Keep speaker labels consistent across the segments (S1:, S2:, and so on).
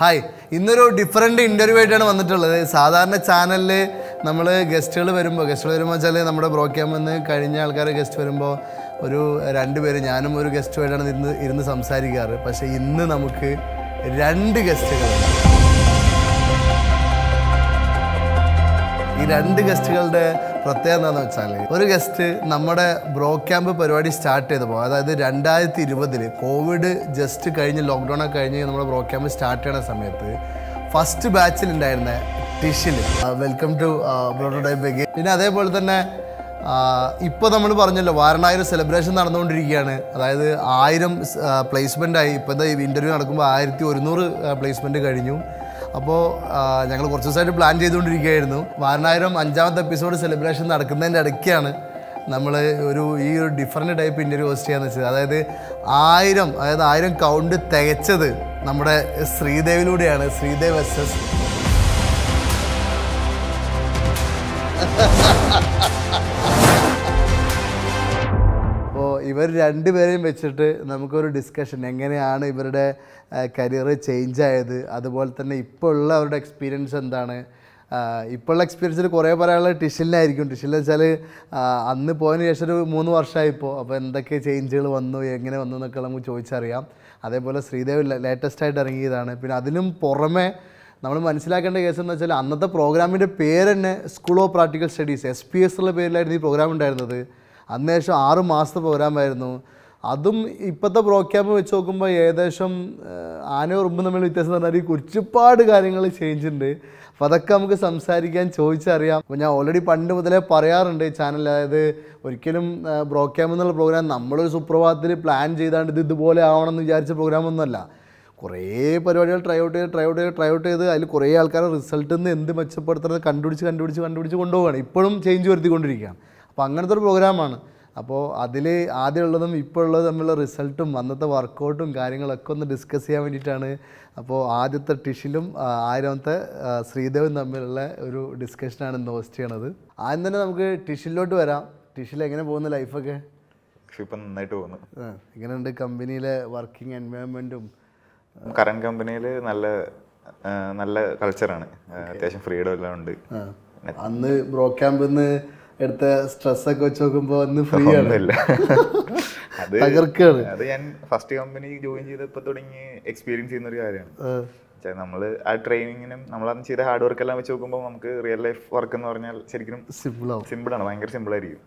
S1: hi ഇന്നൊരു different interview ആയിട്ടാണ് വന്നിട്ടുള്ളത് സാധാരണ ചാനലിൽ നമ്മൾ ഗസ്റ്റുകൾ വരുമ്പോൾ ഗസ്റ്റുകൾ വരുമ്പോൾ വെച്ചാൽ നമ്മുടെ വന്ന് കഴിഞ്ഞ ആൾക്കാർ ഗസ്റ്റ് വരുമ്പോൾ ഒരു രണ്ട് പേര് ഞാനും ഒരു ഗസ്റ്റുമായിട്ടാണ് ഇരുന്ന് ഇരുന്ന് സംസാരിക്കാറ് പക്ഷേ ഇന്ന് നമുക്ക് രണ്ട് ഗസ്റ്റുകൾ ഈ രണ്ട് ഗസ്റ്റുകളുടെ പ്രത്യേകത എന്താണെന്ന് വെച്ചാൽ ഒരു ഗസ്റ്റ് നമ്മുടെ ബ്രോ ക്യാമ്പ് പരിപാടി സ്റ്റാർട്ട് ചെയ്തപ്പോൾ അതായത് രണ്ടായിരത്തി ഇരുപതിൽ കോവിഡ് ജസ്റ്റ് കഴിഞ്ഞ് ലോക്ക്ഡൗൺ ഒക്കെ കഴിഞ്ഞ് നമ്മുടെ ബ്രോ ക്യാമ്പ് സ്റ്റാർട്ട് ചെയ്യണ സമയത്ത് ഫസ്റ്റ് ബാച്ചിൽ ഉണ്ടായിരുന്ന ടിഷിൽ വെൽക്കം ടു ബ്രോട്ടോടൈപ്പ് ബെഗി പിന്നെ അതേപോലെ തന്നെ ഇപ്പോൾ നമ്മൾ പറഞ്ഞല്ലോ വാരണായിരം സെലിബ്രേഷൻ നടന്നുകൊണ്ടിരിക്കുകയാണ് അതായത് ആയിരം പ്ലേസ്മെൻ്റ് ആയി ഇപ്പോൾ ഇൻ്റർവ്യൂ നടക്കുമ്പോൾ ആയിരത്തി ഒരുന്നൂറ് പ്ലേസ്മെൻറ്റ് കഴിഞ്ഞു അപ്പോൾ ഞങ്ങൾ കുറച്ച് ദിവസമായിട്ട് പ്ലാൻ ചെയ്തുകൊണ്ടിരിക്കുകയായിരുന്നു വാരണായിരം അഞ്ചാമത്തെ എപ്പിസോഡ് സെലിബ്രേഷൻ നടക്കുന്നതിൻ്റെ ഇടയ്ക്കാണ് നമ്മൾ ഒരു ഈ ഒരു ഡിഫറെൻറ്റ് ടൈപ്പ് ഇൻ്റർവ്യൂ ഹോസ്റ്റ് ചെയ്യാമെന്ന് വെച്ചത് അതായത് ആയിരം അതായത് ആയിരം കൗണ്ട് തികച്ചത് നമ്മുടെ ശ്രീദേവിലൂടെയാണ് ശ്രീദേവ് എസ് എസ് ഇവർ രണ്ടുപേരെയും വെച്ചിട്ട് നമുക്കൊരു ഡിസ്കഷൻ എങ്ങനെയാണ് ഇവരുടെ കരിയർ ചേഞ്ച് ആയത് അതുപോലെ തന്നെ ഇപ്പോൾ ഉള്ള അവരുടെ എക്സ്പീരിയൻസ് എന്താണ് ഇപ്പോഴുള്ള എക്സ്പീരിയൻസിൽ കുറേ പറയാനുള്ള ടിഷിലിനായിരിക്കും ടിഷിലെന്ന് വെച്ചാൽ അന്ന് പോയതിന് ശേഷം ഒരു മൂന്ന് വർഷമായിപ്പോൾ അപ്പോൾ എന്തൊക്കെ ചേഞ്ചുകൾ വന്നു എങ്ങനെ വന്നു എന്നൊക്കെ നമുക്ക് ചോദിച്ചറിയാം അതേപോലെ ശ്രീദേവ് ലേറ്റസ്റ്റ് ആയിട്ട് ഇറങ്ങിയതാണ് പിന്നെ അതിനും പുറമെ നമ്മൾ മനസ്സിലാക്കേണ്ട കേസ് എന്ന് വെച്ചാൽ അന്നത്തെ പ്രോഗ്രാമിൻ്റെ പേര് തന്നെ school of practical studies S P S ഉള്ള പേരിലായിരുന്നു ഈ പ്രോഗ്രാം ഉണ്ടായിരുന്നത് അന്നേഷം ആറ് മാസത്തെ പ്രോഗ്രാമായിരുന്നു അതും ഇപ്പോഴത്തെ പ്രോഗ്രാം വെച്ച് നോക്കുമ്പോൾ ഏകദേശം ആന ഉറുമ്പ് തമ്മിൽ വ്യത്യാസം പറഞ്ഞാൽ ഈ കുറിച്ചുപാട് കാര്യങ്ങൾ ചേഞ്ച് ഉണ്ട് അപ്പോൾ അതൊക്കെ നമുക്ക് സംസാരിക്കാൻ ചോദിച്ചറിയാം അപ്പോൾ ഞാൻ ഓൾറെഡി പണ്ട് മുതലേ പറയാറുണ്ട് ചാനൽ അതായത് ഒരിക്കലും ബ്രോക്യാം എന്നുള്ള പ്രോഗ്രാം നമ്മളൊരു സുപ്രഭാതത്തിൽ പ്ലാൻ ചെയ്താണ്ട് ഇത് ഇതുപോലെ ആവണം എന്ന് വിചാരിച്ച പ്രോഗ്രാം ഒന്നുമല്ല കുറേ പരിപാടികൾ ട്രൈ ഔട്ട് ചെയ്ത് ട്രൈ ഔട്ട് ചെയ്ത് ട്രൈ ഔട്ട് ചെയ്ത് അതിൽ കുറേ ആൾക്കാരുടെ റിസൾട്ടിൽ നിന്ന് എന്ത് മെച്ചപ്പെടുത്തുന്നത് കണ്ടുപിടിച്ച് കണ്ടുപിടിച്ച് കണ്ടുപിടിച്ച് കൊണ്ടുപോവുകയാണ് ഇപ്പോഴും ചേഞ്ച് വരുത്തിക്കൊണ്ടിരിക്കുകയാണ് അപ്പോൾ അങ്ങനത്തെ ഒരു പ്രോഗ്രാമാണ് അപ്പോൾ അതിൽ ആദ്യമുള്ളതും ഇപ്പോൾ ഉള്ളതും തമ്മിലുള്ള റിസൾട്ടും അന്നത്തെ വർക്കൗട്ടും കാര്യങ്ങളൊക്കെ ഒന്ന് ഡിസ്കസ് ചെയ്യാൻ വേണ്ടിയിട്ടാണ് അപ്പോൾ ആദ്യത്തെ ടിഷിലും ആയിരമത്തെ ശ്രീദേവും തമ്മിലുള്ള ഒരു ഡിസ്കഷനാണ് ഇന്ന് ഹോസ്റ്റ് ചെയ്യണത് ആദ്യം തന്നെ നമുക്ക് ടിഷിലോട്ട് വരാം ടിഷിൽ എങ്ങനെ പോകുന്ന ലൈഫൊക്കെ
S2: ഇപ്പം നന്നായിട്ട് പോകുന്നു
S1: എങ്ങനെയുണ്ട് കമ്പനിയിലെ വർക്കിംഗ് എൻവയോൺമെൻറ്റും
S2: കറണ്ട് കമ്പനിയിൽ നല്ല നല്ല കൾച്ചറാണ് അത്യാവശ്യം ഫ്രീഡം എല്ലാം ഉണ്ട്
S1: അന്ന് ബ്രോ ക്യാമ്പിൽ നിന്ന് എടുത്ത സ്ട്രെസ്സൊക്കെ വെച്ച് നോക്കുമ്പോ ഒന്ന് ഫ്രീ ആണ് തകർക്കാണ് അത് ഞാൻ
S2: ഫസ്റ്റ് കമ്പനി ജോയിൻ ചെയ്തപ്പോ തുടങ്ങി എക്സ്പീരിയൻസ് ചെയ്യുന്ന ഒരു
S1: കാര്യമാണ്
S2: നമ്മൾ ആ ട്രെയിനിങ്ങിനും നമ്മൾ അന്ന് ചെയ്ത ഹാർഡ് വർക്ക് എല്ലാം വെച്ച് നോക്കുമ്പോൾ നമുക്ക് റിയൽ ലൈഫ് വർക്ക് എന്ന് പറഞ്ഞാൽ ശരിക്കും സിമ്പിൾ ആണ് ഭയങ്കര ആയിരിക്കും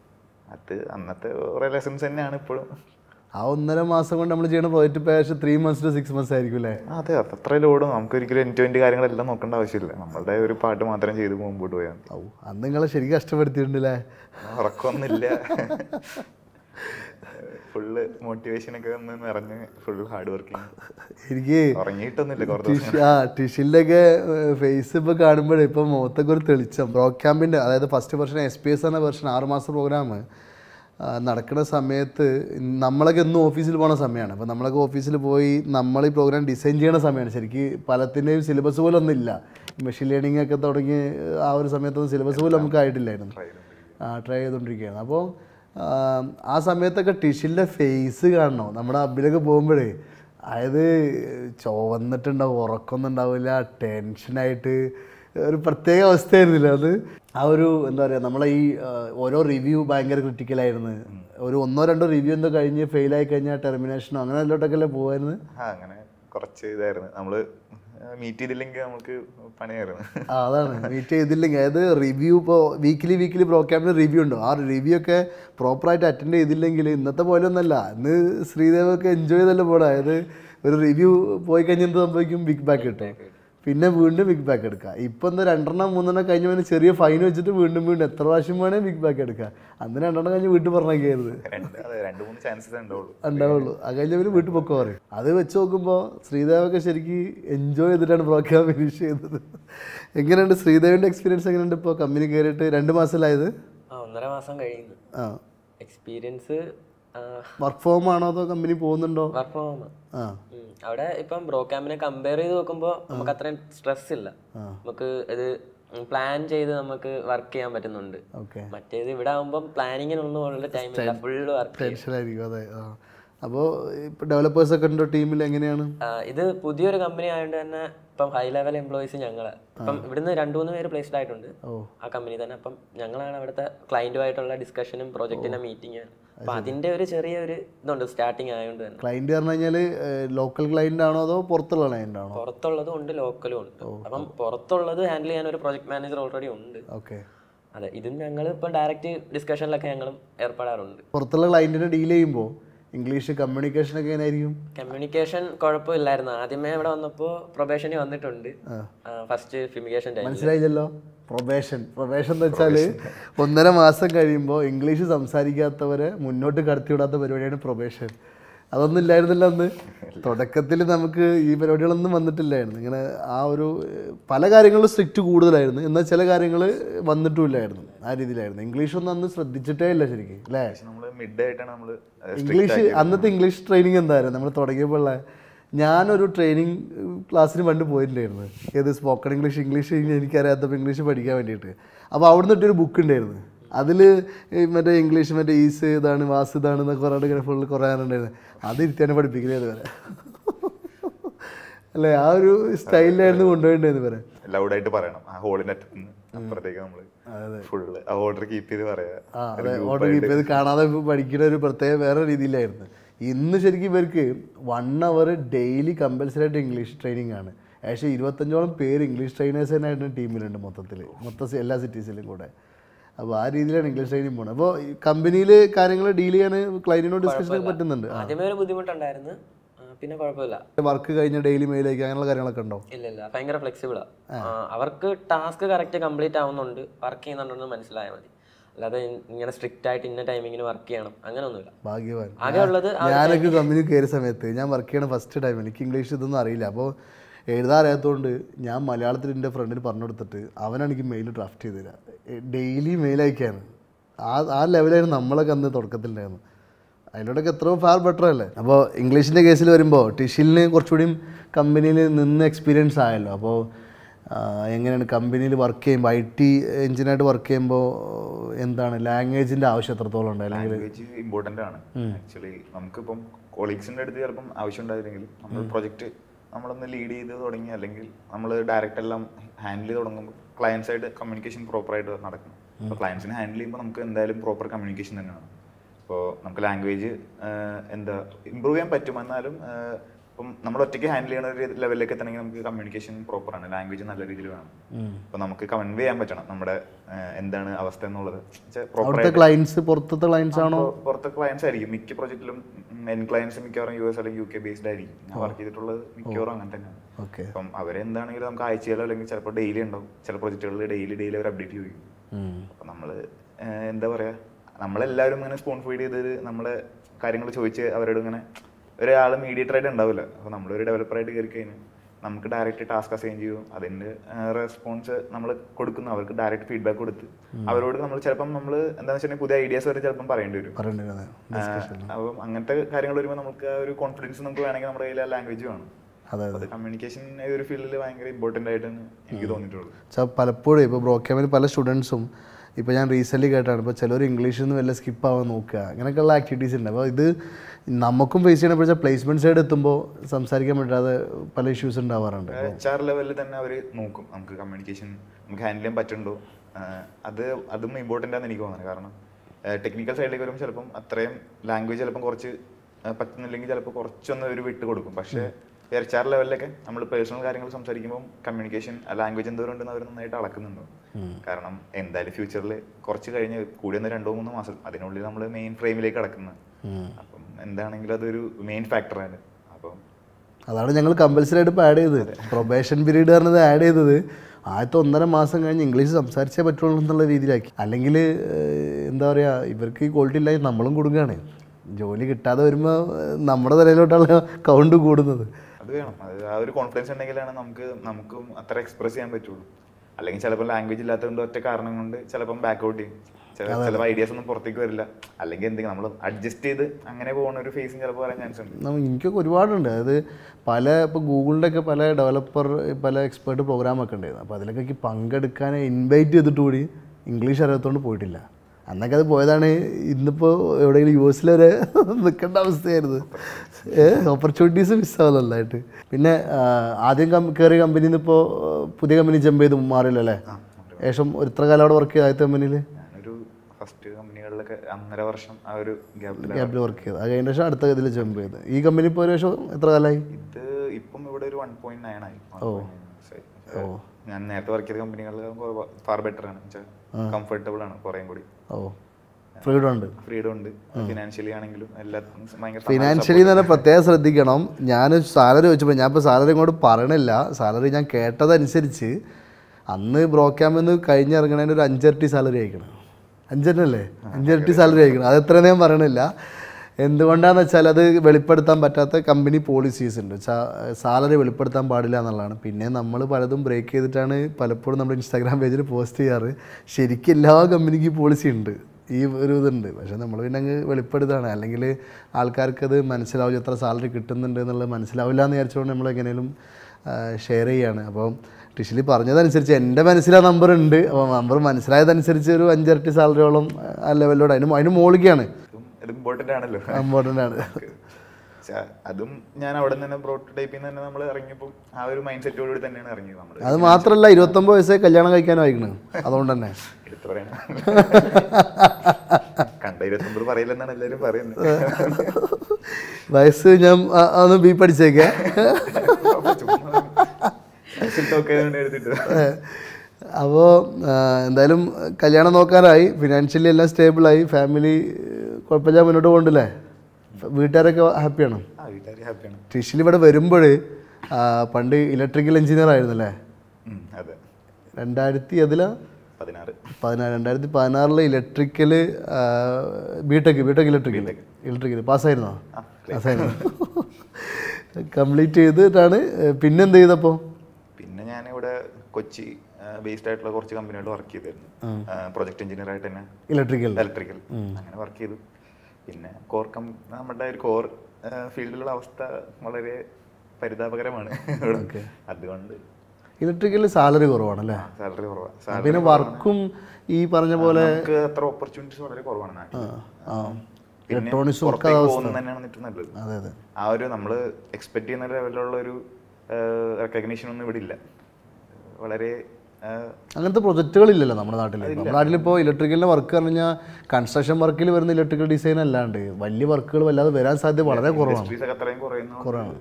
S2: അത് അന്നത്തെ കുറേ ലെസൺസ് തന്നെയാണ് ഇപ്പോഴും
S1: ആ ഒന്നര മാസം കൊണ്ട് നമ്മൾ ചെയ്യുന്ന പ്രോജക്റ്റ് ഏകദേശം three months to six months ആയിരിക്കും അല്ലേ അതെ അത്ര ലോഡ് നമുക്ക്
S2: ഒരിക്കലും എൻ്റെ വേണ്ടി കാര്യങ്ങളെല്ലാം നോക്കേണ്ട ആവശ്യമില്ല നമ്മളുടെ ഒരു പാട്ട് മാത്രം ചെയ്ത് മുമ്പോട്ട് പോയാൽ ഔ
S1: അന്ന് നിങ്ങളെ ശരി കഷ്ടപ്പെടുത്തിയിട്ടുണ്ടല്ലേ ഉറക്കമൊന്നുമില്ല ഫുള്ള്
S2: ഒക്കെ വന്ന് നിറഞ്ഞ് ഫുൾ ഹാർഡ് വർക്കിംഗ് എനിക്ക് ഉറങ്ങിയിട്ടൊന്നുമില്ല കുറച്ച് ആ
S1: ടിഷിലൊക്കെ ഫേസ് ഇപ്പോൾ കാണുമ്പോഴേ ഇപ്പം മുഖത്തൊക്കെ ഒരു തെളിച്ചം റോക്ക് ക്യാമ്പിൻ്റെ അതായത് first version S P S എന്ന വെർഷൻ മാസം പ്രോഗ്രാം നടക്കുന്ന സമയത്ത് നമ്മളൊക്കെ എന്നും ഓഫീസിൽ പോണ സമയമാണ് അപ്പോൾ നമ്മളൊക്കെ ഓഫീസിൽ പോയി നമ്മൾ ഈ പ്രോഗ്രാം ഡിസൈൻ ചെയ്യണ സമയമാണ് ശരിക്ക് പലത്തിൻ്റെയും സിലബസ് പോലും ഒന്നുമില്ല മെഷീൻ ലേണിംഗ് ഒക്കെ തുടങ്ങി ആ ഒരു സമയത്തൊന്നും സിലബസ് പോലും നമുക്ക് ആയിട്ടില്ലായിരുന്നു ട്രൈ ചെയ്തുകൊണ്ടിരിക്കുകയാണ് അപ്പോൾ ആ സമയത്തൊക്കെ ടിഷിൻ്റെ ഫേസ് കാണണോ നമ്മുടെ അബിലൊക്കെ പോകുമ്പോഴേ അതായത് ചുവന്നിട്ടുണ്ടാവും ഉറക്കമൊന്നും ഉണ്ടാവില്ല ടെൻഷനായിട്ട് ഒരു പ്രത്യേക അവസ്ഥയായിരുന്നില്ല അത് ആ ഒരു എന്താ പറയുക നമ്മളെ ഈ ഓരോ റിവ്യൂ ഭയങ്കര ക്രിറ്റിക്കലായിരുന്നു ഒരു ഒന്നോ രണ്ടോ റിവ്യൂ എന്തോ കഴിഞ്ഞ് ഫെയിലായി കഴിഞ്ഞാൽ ടെർമിനേഷനോ അങ്ങനെ എല്ലോട്ടൊക്കെ പോകായിരുന്നു
S2: അങ്ങനെ കുറച്ച് ഇതായിരുന്നു നമ്മൾ മീറ്റ് ചെയ്തില്ലെങ്കിൽ നമുക്ക്
S1: പണിയായിരുന്നു അതാണ് മീറ്റ് ചെയ്തില്ലെങ്കിൽ അതായത് റിവ്യൂ ഇപ്പോൾ വീക്കിലി വീക്കിലി പ്രോഗ്രാമിന് റിവ്യൂ ഉണ്ടോ ആ റിവ്യൂ ഒക്കെ പ്രോപ്പറായിട്ട് അറ്റൻഡ് ചെയ്തില്ലെങ്കിൽ ഇന്നത്തെ പോലെ ഒന്നല്ല ഇന്ന് ശ്രീദേവൊക്കെ എൻജോയ് ചെയ്തല്ലോ പോടാ അതായത് ഒരു റിവ്യൂ പോയി കഴിഞ്ഞാൽ എന്ത് സംഭവിക്കും ബിഗ് ബാക്ക് കിട്ടും പിന്നെ വീണ്ടും ബിഗ് ബാക്ക് എടുക്കുക ഇപ്പം എന്താ രണ്ടെണ്ണം മൂന്നെണ്ണം കഴിഞ്ഞ പിന്നെ ചെറിയ ഫൈൻ വെച്ചിട്ട് വീണ്ടും വീണ്ടും എത്ര പ്രാവശ്യം വേണേ ബിഗ് ബാക്ക് എടുക്കുക അന്ന് രണ്ടെണ്ണം കഴിഞ്ഞ് വീട്ടിൽ പറഞ്ഞേക്കരുത് ഉണ്ടാവുള്ളൂ അത് കഴിഞ്ഞ പിന്നെ വീട്ടിൽ പൊക്കോ പറയും അത് വെച്ച് നോക്കുമ്പോൾ ശ്രീദേവൊക്കെ ശരിക്കും എൻജോയ് ചെയ്തിട്ടാണ് പ്രോഗ്രാം ഫിനിഷ് ചെയ്തത് എങ്ങനെയുണ്ട് ശ്രീദേവിൻ്റെ എക്സ്പീരിയൻസ് എങ്ങനെയുണ്ട് ഇപ്പോൾ കമ്പനി കയറിയിട്ട് രണ്ട് ആ
S3: ഒന്നര മാസം കഴിയുന്നു എക്സ്പീരിയൻസ്
S1: വർക്ക് ഫോം ആണോ അതോ കമ്പനി പോകുന്നുണ്ടോ വർക്ക് ഫോം ആണ്
S3: അവിടെ ഇപ്പം ബ്രോ ക്യാമ്പിനെ കമ്പയർ ചെയ്ത് നോക്കുമ്പോൾ നമുക്ക് അത്രയും സ്ട്രെസ് ഇല്ല നമുക്ക് ഇത് പ്ലാൻ ചെയ്ത് നമുക്ക് വർക്ക് ചെയ്യാൻ പറ്റുന്നുണ്ട് മറ്റേത് ഇവിടെ ആകുമ്പോൾ പ്ലാനിങ്ങിനൊന്നും ഉള്ള ഫുൾ
S1: വർക്ക് ടെൻഷനായിരിക്കും അതെ അപ്പോൾ ഡെവലപ്പേഴ്സ് ഒക്കെ ഉണ്ടോ ടീമിൽ എങ്ങനെയാണ്
S3: ഇത് പുതിയൊരു കമ്പനി ആയതുകൊണ്ട് തന്നെ ഇപ്പം ഹൈ ലെവൽ എംപ്ലോയീസ് ഞങ്ങളാണ് ഇപ്പം ഇവിടുന്ന് രണ്ടു മൂന്ന് പേര് പ്ലേസ്ഡ് ആയിട്ടുണ്ട് ആ കമ്പനി തന്നെ അപ്പം ഞങ്ങളാണ് അവിടുത്തെ ക്ലയന്റുമായിട്ടുള്ള ഡിസ്കഷനും പ്രോജക്റ്റിന്റെ മീറ്റിംഗ് അപ്പൊ അതിന്റെ ഒരു ചെറിയ ഒരു ഇതുണ്ട് സ്റ്റാർട്ടിങ് ആയതുകൊണ്ട് തന്നെ
S1: ക്ലയന്റ് പറഞ്ഞു കഴിഞ്ഞാൽ ലോക്കൽ ആണോ അതോ പുറത്തുള്ള ക്ലയന്റ് ആണോ
S3: പുറത്തുള്ളതും ഉണ്ട് ലോക്കലും ഉണ്ട് അപ്പം പുറത്തുള്ളത് ഹാൻഡിൽ ചെയ്യാൻ ഒരു പ്രോജക്ട് മാനേജർ ഓൾറെഡി ഉണ്ട് ഓക്കെ അതെ ഇതും ഞങ്ങൾ ഇപ്പം ഡയറക്റ്റ് ഡിസ്കഷനിലൊക്കെ ഞങ്ങളും ഏർപ്പെടാറുണ്ട്
S1: പുറത്തുള്ള ക്ലയന്റിനെ ഡീൽ ചെയ്യുമ്പോൾ ഇംഗ്ലീഷ് കമ്മ്യൂണിക്കേഷൻ ഒക്കെ എങ്ങനെയായിരിക്കും
S3: കമ്മ്യൂണിക്കേഷൻ കുഴപ്പമില്ലായിരുന്നു ആദ്യമേ ഇവിടെ വന്നപ്പോൾ പ്രൊബേഷനി വന്നിട്ടുണ്ട് ഫസ്റ്റ് ഫിമിക്കേഷൻ മനസ്സിലായില്ലോ
S1: പ്രൊബേഷൻ പ്രൊബേഷൻ എന്ന് വെച്ചാൽ ഒന്നര മാസം കഴിയുമ്പോൾ ഇംഗ്ലീഷ് സംസാരിക്കാത്തവരെ മുന്നോട്ട് കടത്തിവിടാത്ത പരിപാടിയാണ് പ്രൊബേഷൻ അതൊന്നും ഇല്ലായിരുന്നില്ല അന്ന് തുടക്കത്തിൽ നമുക്ക് ഈ പരിപാടികളൊന്നും വന്നിട്ടില്ലായിരുന്നു ഇങ്ങനെ ആ ഒരു പല കാര്യങ്ങളും സ്ട്രിക്റ്റ് കൂടുതലായിരുന്നു എന്നാൽ ചില കാര്യങ്ങൾ വന്നിട്ടുമില്ലായിരുന്നു ആ രീതിയിലായിരുന്നു ഇംഗ്ലീഷ് ഒന്നും അന്ന് ശ്രദ്ധിച്ചിട്ടേ ഇല്ല ശരിക്കും അല്ലേ ഇംഗ്ലീഷ് അന്നത്തെ ഇംഗ്ലീഷ് ട്രെയിനിങ് എന്തായിരുന്നു നമ്മൾ തുടങ്ങിയപ്പോൾ ഞാനൊരു ട്രെയിനിങ് ക്ലാസ്സിന് പണ്ട് പോയിട്ടുണ്ടായിരുന്നു ഏത് സ്പോക്കൺ ഇംഗ്ലീഷ് ഇംഗ്ലീഷ് എനിക്കറിയാത്തപ്പോൾ ഇംഗ്ലീഷ് പഠിക്കാൻ വേണ്ടിയിട്ട് അപ്പോൾ അവിടെ നിന്നിട്ടൊരു ബുക്ക് ഉണ്ടായിരുന്നു അതിൽ മറ്റേ ഇംഗ്ലീഷ് മറ്റേ ഈസ് ഇതാണ് വാസ് ഇതാണ് എന്നൊക്കെ പറഞ്ഞിട്ട് ഇങ്ങനെ കുറേ ഉണ്ടായിരുന്നു അത് ഇരുത്തിയാണ് പഠിപ്പിക്കില്ല ഇതുവരെ അല്ലേ ആ ഒരു സ്റ്റൈലിലായിരുന്നു കൊണ്ടുപോയിട്ടുണ്ടായിരുന്നു
S2: പറയണം ആ നമ്മൾ ഓർഡർ കീപ്പ് ചെയ്ത് ഓർഡർ കീപ്പ് ചെയ്ത്
S1: കാണാതെ പഠിക്കുന്ന ഒരു പ്രത്യേക വേറെ രീതിയിലായിരുന്നു ഇന്ന് ശരിക്കും ഇവർക്ക് വൺ അവർ ഡെയിലി കമ്പൽസറി ആയിട്ട് ഇംഗ്ലീഷ് ട്രെയിനിങ് ആണ് ഏകദേശം ഇരുപത്തഞ്ചോളം പേര് ഇംഗ്ലീഷ് ട്രെയിനേഴ്സ് ആയിട്ട് ടീമിലുണ്ട് മൊത്തത്തിൽ മൊത്തം എല്ലാ സിറ്റീസിലും കൂടെ അപ്പോൾ ആ രീതിയിലാണ് ഇംഗ്ലീഷ് ട്രെയിനിങ് പോകുന്നത് അപ്പോൾ കമ്പനിയിൽ കാര്യങ്ങൾ ഡീൽ ചെയ്യാൻ ക്ലൈൻറ്റിനോട് ഡിസ്കഷൻ പറ്റുന്നുണ്ട് ആദ്യമേ
S3: ഒരു ബുദ്ധിമുട്ടുണ്ടായിരുന്നു പിന്നെ കുഴപ്പമില്ല
S1: വർക്ക് കഴിഞ്ഞ ഡെയിലി മെയിലേക്ക് അങ്ങനെയുള്ള കാര്യങ്ങളൊക്കെ ഉണ്ടോ ഇല്ല
S3: ഇല്ല ഭയങ്കര ഫ്ലെക്സിബിളാണ് അവർക്ക് ടാസ്ക് കറക്റ്റ് കംപ്ലീറ്റ് ആവുന്നുണ്ട് വർക്ക് ചെയ്യുന്നുണ്ടെന്ന് മനസ്സിലായാൽ മതി അല്ലാതെ ഇങ്ങനെ സ്ട്രിക്റ്റ് ആയിട്ട് ഇന്ന ടൈമിങ്ങിന് വർക്ക് ചെയ്യണം ഒന്നുമില്ല
S1: ഭാഗ്യവാൻ ആകെ ഉള്ളത് ഞാനൊക്കെ കമ്പനി കയറിയ സമയത്ത് ഞാൻ വർക്ക് ചെയ്യണം ഫസ്റ്റ് ടൈം എനിക്ക് ഇംഗ്ലീഷ് ഇതൊന്നും അറിയില്ല അപ്പോൾ എഴുതാറിയാത്തതുകൊണ്ട് ഞാൻ മലയാളത്തിൽ എൻ്റെ ഫ്രണ്ടിന് പറഞ്ഞു കൊടുത്തിട്ട് അവനാണ് മെയിൽ ഡ്രാഫ്റ്റ് ചെയ്ത് തരാം ഡെയിലി മെയിൽ അയക്കാണ് ആ ആ ലെവലായിരുന്നു നമ്മളൊക്കെ അന്ന് തുടക്കത്തിലുണ്ടായിരുന്നു അതിനോടൊക്കെ എത്രയോ ഫാർ ബെറ്റർ അല്ലേ അപ്പോൾ ഇംഗ്ലീഷിൻ്റെ കേസിൽ വരുമ്പോൾ ടിഷിലിന് കുറച്ചുകൂടി കമ്പനിയിൽ നിന്ന് എക്സ്പീരിയൻസ് ആയല്ലോ അപ്പോൾ എങ്ങനെയാണ് കമ്പനിയിൽ വർക്ക് ചെയ്യുമ്പോൾ ഐ ടി എഞ്ചിനായിട്ട് വർക്ക് ചെയ്യുമ്പോൾ എന്താണ് ലാംഗ്വേജിൻ്റെ ആവശ്യം എത്രത്തോളം ഉണ്ട് ലാംഗ്വേജ്
S2: ഇമ്പോർട്ടൻ്റ് ആണ് ആക്ച്വലി നമുക്കിപ്പം കൊളീഗ്സിൻ്റെ അടുത്ത് ചിലപ്പം ആവശ്യം ഉണ്ടായില്ലെങ്കിലും നമ്മൾ പ്രൊജക്റ്റ് നമ്മളൊന്ന് ലീഡ് ചെയ്ത് തുടങ്ങി അല്ലെങ്കിൽ നമ്മൾ ഡയറക്റ്റ് എല്ലാം ഹാൻഡിൽ ചെയ്ത് തുടങ്ങുമ്പോൾ ക്ലയൻസായിട്ട് കമ്മ്യൂണിക്കേഷൻ പ്രോപ്പറായിട്ട് നടക്കണം അപ്പോൾ ക്ലയൻസിനെ ഹാൻഡിൽ ചെയ്യുമ്പോൾ നമുക്ക് എന്തായാലും പ്രോപ്പർ കമ്മ്യൂണിക്കേഷൻ തന്നെയാണ് അപ്പോൾ നമുക്ക് ലാംഗ്വേജ് എന്താ ഇമ്പ്രൂവ് ചെയ്യാൻ പറ്റും എന്നാലും ഇപ്പം നമ്മൾ ഒറ്റയ്ക്ക് ഹാൻഡിൽ ചെയ്യുന്ന ഒരു ലെവലിലേക്ക് എത്തണമെങ്കിൽ നമുക്ക് കമ്മ്യൂണിക്കേഷൻ പ്രോപ്പർ ആണ് ലാംഗ്വേജ് നല്ല രീതിയിൽ വേണം അപ്പൊ നമുക്ക് കൺവേ ചെയ്യാൻ പറ്റണം നമ്മുടെ എന്താണ് അവസ്ഥ
S1: എന്നുള്ളത് പുറത്തത്തെ ക്ലയൻസ് ആണോ
S2: പുറത്തെ ക്ലയൻസ് ആയിരിക്കും മിക്ക പ്രൊജക്റ്റിലും എൻ ക്ലയൻസ് മിക്കവാറും യു എസ് അല്ലെങ്കിൽ യു കെ ബേസ്ഡ് ആയിരിക്കും ഞാൻ വർക്ക് ചെയ്തിട്ടുള്ളത് മിക്കവാറും അങ്ങനെ തന്നെയാണ് അപ്പം അവരെന്താണെങ്കിലും നമുക്ക് ആഴ്ചയിലോ അല്ലെങ്കിൽ ചിലപ്പോൾ ഡെയിലി ഉണ്ടാവും ചില പ്രോജക്റ്റുകളിൽ ഡെയിലി ഡെയിലി അവർ അപ്ഡേറ്റ് ചെയ്യും അപ്പൊ നമ്മൾ എന്താ പറയാ നമ്മളെല്ലാവരും ഇങ്ങനെ സ്പോൺ ഫീഡ് ചെയ്ത് നമ്മളെ കാര്യങ്ങൾ ചോദിച്ച് അവരോട് ഇങ്ങനെ ഒരാൾ ആയിട്ട് ഉണ്ടാവില്ല അപ്പോൾ നമ്മളൊരു ഡെവലപ്പറായിട്ട് കയറി കഴിഞ്ഞാൽ നമുക്ക് ഡയറക്റ്റ് ടാസ്ക് അസൈൻ ചെയ്യും അതിൻ്റെ റെസ്പോൺസ് നമ്മൾ കൊടുക്കുന്നു അവർക്ക് ഡയറക്റ്റ് ഫീഡ്ബാക്ക് കൊടുത്ത് അവരോട് നമ്മൾ ചിലപ്പം നമ്മൾ എന്താണെന്ന് വെച്ചാൽ പുതിയ ഐഡിയാസ് വരെ ചിലപ്പം പറയേണ്ടി വരും അപ്പം അങ്ങനത്തെ കാര്യങ്ങൾ വരുമ്പോൾ നമുക്ക് ഒരു കോൺഫിഡൻസ് നമുക്ക് വേണമെങ്കിൽ നമ്മുടെ കയ്യിൽ ആ ലാംഗ്വേജ് വേണം അതായത് കമ്മ്യൂണിക്കേഷൻ ഒരു ഫീൽഡിൽ ഭയങ്കര ഇമ്പോർട്ടൻ്റ് ആയിട്ടാണ് എനിക്ക് തോന്നിയിട്ടുള്ളത്
S1: പലപ്പോഴും ഇപ്പോൾ ബ്രോക്കാമിൽ പല സ്റ്റുഡൻസും ഇപ്പോൾ ഞാൻ റീസെൻ്റ് കേട്ടാണ് ഇപ്പോൾ ചിലർ ഇംഗ്ലീഷിൽ നിന്ന് വല്ല സ്കിപ്പ് ആവാൻ നോക്കുക അങ്ങനെയൊക്കെയുള്ള ആക്ടിവിറ്റീസ് ഉണ്ട് അപ്പോൾ ഇത് നമുക്കും ഫേസ് പക്ഷേ പ്ലേസ്മെന്റ് സൈഡ് എത്തുമ്പോൾ സംസാരിക്കാൻ പറ്റാതെ പല ഇഷ്യൂസ് ഉണ്ടാവാറുണ്ട്
S2: എച്ച് ആർ ലെവലിൽ തന്നെ അവർ നോക്കും നമുക്ക് കമ്മ്യൂണിക്കേഷൻ നമുക്ക് ഹാൻഡിൽ ചെയ്യാൻ പറ്റുന്നുണ്ടോ അത് അതും ഇമ്പോർട്ടൻ്റ് ആണെന്ന് എനിക്ക് തോന്നുന്നത് കാരണം ടെക്നിക്കൽ സൈഡിലേക്ക് വരുമ്പോൾ ചിലപ്പം അത്രയും ലാംഗ്വേജ് ചിലപ്പം കുറച്ച് പറ്റുന്നില്ലെങ്കിൽ ചിലപ്പോൾ കുറച്ചൊന്ന് ഒരു വിട്ട് കൊടുക്കും പക്ഷേ എച്ച് ആർ ലെവലിലൊക്കെ നമ്മൾ പേഴ്സണൽ കാര്യങ്ങൾ സംസാരിക്കുമ്പോൾ കമ്മ്യൂണിക്കേഷൻ ലാംഗ്വേജ് എന്തോരം ഉണ്ടെന്ന് അവർ നന്നായിട്ട് അളക്കുന്നുണ്ടോ കാരണം എന്തായാലും ഫ്യൂച്ചറിൽ കുറച്ച് കഴിഞ്ഞ് കൂടിയൊന്ന് രണ്ടോ മൂന്നോ മാസം അതിനുള്ളിൽ നമ്മൾ മെയിൻ ഫ്രെയിമിലേക്ക് അടക്കുന്നത് എന്താണെങ്കിലും അതൊരു മെയിൻ ഫാക്ടറാണ് അപ്പം
S1: അതാണ് ഞങ്ങൾ കമ്പൽസറി ആയിട്ട് ഇപ്പോൾ ആഡ് ചെയ്തത് പ്രൊബേഷൻ പീരീഡ് പറഞ്ഞത് ആഡ് ചെയ്തത് ആദ്യത്തെ ഒന്നര മാസം കഴിഞ്ഞ് ഇംഗ്ലീഷ് സംസാരിച്ചേ പറ്റുള്ളൂ എന്നുള്ള രീതിയിലാക്കി അല്ലെങ്കിൽ എന്താ പറയുക ഇവർക്ക് ഈ ക്വാളിറ്റി ഇല്ലാതെ നമ്മളും കൊടുക്കുകയാണ് ജോലി കിട്ടാതെ വരുമ്പോൾ നമ്മുടെ തലയിലോട്ടാണ് കൗണ്ട് കൂടുന്നത്
S2: അത് വേണം അത് ആ ഒരു കോൺഫിഡൻസ് ഉണ്ടെങ്കിലാണ് നമുക്ക് നമുക്കും അത്ര എക്സ്പ്രസ് ചെയ്യാൻ പറ്റുള്ളൂ അല്ലെങ്കിൽ ചിലപ്പോൾ ലാംഗ്വേജ് ഇല്ലാത്തതുകൊണ്ട് ഒറ്റ കാരണം കൊണ്ട് ചിലപ്പം ഔട്ട് ചെയ്യും ചില ചില ഐഡിയാസ് ഒന്നും പുറത്തേക്ക് വരില്ല അല്ലെങ്കിൽ എന്തെങ്കിലും നമ്മൾ അഡ്ജസ്റ്റ് ചെയ്ത് അങ്ങനെ പോകുന്ന ഒരു ഫേസും ചിലപ്പോൾ വരാൻ ചാൻസ് ഉണ്ട്
S1: എനിക്കൊക്കെ ഒരുപാടുണ്ട് അതായത് പല ഇപ്പോൾ ഗൂഗിളിൻ്റെ ഒക്കെ പല ഡെവലപ്പർ പല എക്സ്പേർട്ട് പ്രോഗ്രാമൊക്കെ ഉണ്ടായിരുന്നു അപ്പോൾ അതിലൊക്കെ പങ്കെടുക്കാൻ ഇൻവൈറ്റ് ചെയ്തിട്ട് കൂടി ഇംഗ്ലീഷ് അറിയാത്തതുകൊണ്ട് പോയിട്ടില്ല അന്നൊക്കെ അത് പോയതാണ് ഇന്നിപ്പോൾ എവിടെയെങ്കിലും യു എസിൽ വരെ നിൽക്കേണ്ട അവസ്ഥയായിരുന്നു ഓപ്പർച്യൂണിറ്റീസ് മിസ്സാവുന്നതായിട്ട് പിന്നെ ആദ്യം കയറിയ കമ്പനിയിൽ നിന്ന് ഇപ്പോൾ പുതിയ കമ്പനി ജമ്പ് ചെയ്ത് മാറിയില്ലല്ലേ ശേഷം ഒരു ഇത്ര കാലം അവിടെ വർക്ക് ചെയ്ത് ആദ്യത്തെ കമ്പനിയിൽ
S2: നമുക്ക് വർഷം ആ ഒരു ഗ്യാപ്പിൽ
S1: വർക്ക് ചെയ്ത് അത് കഴിഞ്ഞ ശേഷം അടുത്ത ഇതിൽ ജമ്പ് ചെയ്ത് ഈ കമ്പനി ഇപ്പോൾ ഒരു വർഷം എത്ര കാലമായി
S2: ഇത് ഇപ്പം ഇവിടെ ഒരു വൺ പോയിന്റ് നയൻ ആയി ഓ ഓ ഞാൻ നേരത്തെ വർക്ക് ചെയ്ത കമ്പനികളിൽ ഫാർ ബെറ്റർ ആണ് കംഫർട്ടബിൾ ആണ് കുറേ കൂടി
S1: ഓ ഫ്രീഡം ഉണ്ട്
S2: ഫ്രീഡം ഉണ്ട് ഫിനാൻഷ്യലി ആണെങ്കിലും എല്ലാത്തിനും ഫിനാൻഷ്യലി തന്നെ
S1: പ്രത്യേകം ശ്രദ്ധിക്കണം ഞാൻ സാലറി വെച്ചപ്പോൾ ഞാൻ ഇപ്പോൾ സാലറി ഇങ്ങോട്ട് പറയണില്ല സാലറി ഞാൻ കേട്ടതനുസരിച്ച് അന്ന് ബ്രോക്യാമിൽ നിന്ന് കഴിഞ്ഞിറങ്ങണതിന് ഒരു അഞ്ചരട്ടി സാലറി അയക്കണം അഞ്ചരല്ലേ അഞ്ചരട്ടി സാലറി ആയിരിക്കണം അത് എത്ര നേരം പറയണില്ല എന്തുകൊണ്ടാന്ന് വെച്ചാൽ അത് വെളിപ്പെടുത്താൻ പറ്റാത്ത കമ്പനി പോളിസീസ് ഉണ്ട് സാലറി വെളിപ്പെടുത്താൻ പാടില്ല എന്നുള്ളതാണ് പിന്നെ നമ്മൾ പലതും ബ്രേക്ക് ചെയ്തിട്ടാണ് പലപ്പോഴും നമ്മുടെ ഇൻസ്റ്റാഗ്രാം പേജിൽ പോസ്റ്റ് ചെയ്യാറ് ശരിക്കും എല്ലാ കമ്പനിക്കും പോളിസി ഉണ്ട് ഈ ഒരു ഇതുണ്ട് പക്ഷേ നമ്മൾ പിന്നെ അങ്ങ് വെളിപ്പെടുത്താണ് അല്ലെങ്കിൽ ആൾക്കാർക്ക് അത് മനസ്സിലാവില്ല എത്ര സാലറി കിട്ടുന്നുണ്ട് എന്നുള്ളത് മനസ്സിലാവില്ല എന്ന് വിചാരിച്ചുകൊണ്ട് നമ്മൾ എങ്ങനെയും ഷെയർ ചെയ്യാണ് അപ്പോൾ ടിഷിലി പറഞ്ഞതനുസരിച്ച് എൻ്റെ മനസ്സിൽ നമ്പർ ഉണ്ട് അപ്പോൾ നമ്പർ മനസ്സിലായതനുസരിച്ച് ഒരു അഞ്ചരട്ടി സാലറിയോളം ആ ലെവലിലോട് അതിന് അതിന് മുകളിലേക്കാണ്
S2: ഇമ്പോർട്ടൻ്റ് ആണല്ലോ
S1: ഇമ്പോർട്ടൻ്റ് ആണ് അതും
S2: ഞാൻ അവിടെ നിന്ന് പ്രോട്ടോടൈപ്പിൽ നിന്ന് തന്നെ നമ്മൾ ഇറങ്ങിയപ്പോൾ ആ ഒരു മൈൻഡ് സെറ്റോടുകൂടി തന്നെയാണ് ഇറങ്ങിയത് നമ്മൾ അത് മാത്രമല്ല ഇരുപത്തൊമ്പത്
S1: വയസ്സേ കല്യാണം കഴിക്കാൻ കഴിക്കാനായിക്കണ് അതുകൊണ്ട് തന്നെ എടുത്തു പറയണം കണ്ട ഇരുപത്തൊമ്പത്
S2: പറയില്ലെന്നാണ് എല്ലാവരും പറയുന്നത്
S1: വയസ്സ് ഞാൻ അന്ന് ബി അടിച്ചേക്കാം അപ്പോൾ എന്തായാലും കല്യാണം നോക്കാനായി ഫിനാൻഷ്യലി എല്ലാം സ്റ്റേബിളായി ഫാമിലി കുഴപ്പമില്ല മുന്നോട്ട് പോകണ്ടല്ലേ വീട്ടുകാരൊക്കെ ഹാപ്പിയാണ് ടിഷിൽ ഇവിടെ വരുമ്പോൾ പണ്ട് ഇലക്ട്രിക്കൽ എഞ്ചിനീയർ ആയിരുന്നു അല്ലേ രണ്ടായിരത്തി അതിലാ പതിനാറ് രണ്ടായിരത്തി പതിനാറിൽ electrical BTech BTech electrical electrical പാസ്സായിരുന്നോ പാസ്സായിരുന്നു കംപ്ലീറ്റ് ചെയ്തിട്ടാണ് പിന്നെന്ത് ചെയ്തപ്പോൾ
S2: കൊച്ചി ബേസ്ഡ് ആയിട്ടുള്ള കുറച്ച് കമ്പനികളിൽ വർക്ക് ചെയ്തിരുന്നു പ്രൊജക്ട് എഞ്ചിനീയർ ആയിട്ട് തന്നെ ഇലക്ട്രിക്കൽ ഇലക്ട്രിക്കൽ അങ്ങനെ വർക്ക് ചെയ്തു പിന്നെ കോർ കം നമ്മുടെ ഒരു കോർ ഫീൽഡിലുള്ള അവസ്ഥ വളരെ പരിതാപകരമാണ് അതുകൊണ്ട്
S1: ഇലക്ട്രിക്കൽ സാലറി കുറവാണല്ലേ
S2: സാലറി കുറവാണ് പിന്നെ വർക്കും
S1: ഈ പറഞ്ഞ പോലെ
S2: അത്ര ഓപ്പർച്യൂണിറ്റീസ് വളരെ കുറവാണ്
S1: നാട്ടിൽ ഇലക്ട്രോണിക്സ് തന്നെയാണ് ഏറ്റവും നല്ലത്
S2: ആ ഒരു നമ്മൾ എക്സ്പെക്ട് ചെയ്യുന്ന ലെവലിലുള്ള ഒരു റെക്കഗ്നീഷൻ ഒന്നും ഇവിടെ ഇല്ല വളരെ
S1: അങ്ങനത്തെ പ്രൊജക്റ്റുകളില്ലല്ലോ നമ്മുടെ നാട്ടിൽ നമ്മുടെ നാട്ടിലിപ്പോൾ ഇലക്ട്രിക്കലിൻ്റെ വർക്ക് പറഞ്ഞു കഴിഞ്ഞാൽ കൺസ്ട്രക്ഷൻ വർക്കിൽ വരുന്ന ഇലക്ട്രിക്കൽ ഡിസൈൻ അല്ലാണ്ട് വലിയ വർക്കുകൾ വല്ലാതെ വരാൻ സാധ്യത വളരെ കുറവാണ്
S2: കുറവാണ്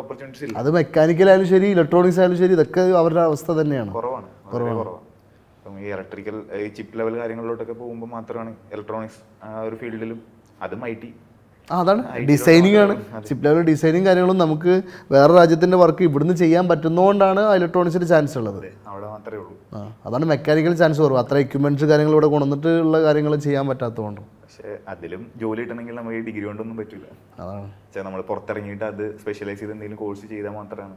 S2: ഓപ്പർച്യൂണിറ്റീസ് ഇല്ല അത്
S1: മെക്കാനിക്കൽ ആയാലും ശരി ഇലക്ട്രോണിക്സ് ആയാലും ശരി ഇതൊക്കെ അവരുടെ അവസ്ഥ തന്നെയാണ് കുറവാണ് കുറവാണ്
S2: അപ്പം ഈ ഇലക്ട്രിക്കൽ ചിപ്പ് ലെവൽ കാര്യങ്ങളിലോട്ടൊക്കെ പോകുമ്പോൾ മാത്രമാണ് ഇലക്ട്രോണിക്സ് ആ ഒരു ഫീൽഡിലും അതും ഐ ടി
S1: അതാണ് ഡിസൈനിങ് ആണ് ചിപ്പ് ലെവൽ ഡിസൈനിങ് കാര്യങ്ങളും നമുക്ക് വേറെ രാജ്യത്തിന്റെ വർക്ക് ഇവിടുന്ന് ചെയ്യാൻ പറ്റുന്നതുകൊണ്ടാണ് ഇലക്ട്രോണിക്സിന് ചാൻസ് ഉള്ളത് അവിടെ മാത്രമേ ഉള്ളൂ അതാണ് മെക്കാനിക്കൽ ചാൻസ് കുറവ് അത്ര എക്യുപ്മെന്റ്സ് കാര്യങ്ങൾ ഇവിടെ കൊണ്ടുവന്നിട്ട് ഉള്ള കാര്യങ്ങൾ ചെയ്യാൻ പറ്റാത്തതുകൊണ്ട്
S2: അതിലും ജോലി കിട്ടണമെങ്കിൽ നമുക്ക് ഡിഗ്രി കൊണ്ടൊന്നും പറ്റില്ല അതാണ് നമ്മൾ പുറത്തിറങ്ങിയിട്ട് അത് സ്പെഷ്യലൈസ് ചെയ്ത് എന്തെങ്കിലും കോഴ്സ് ചെയ്താൽ മാത്രമാണ്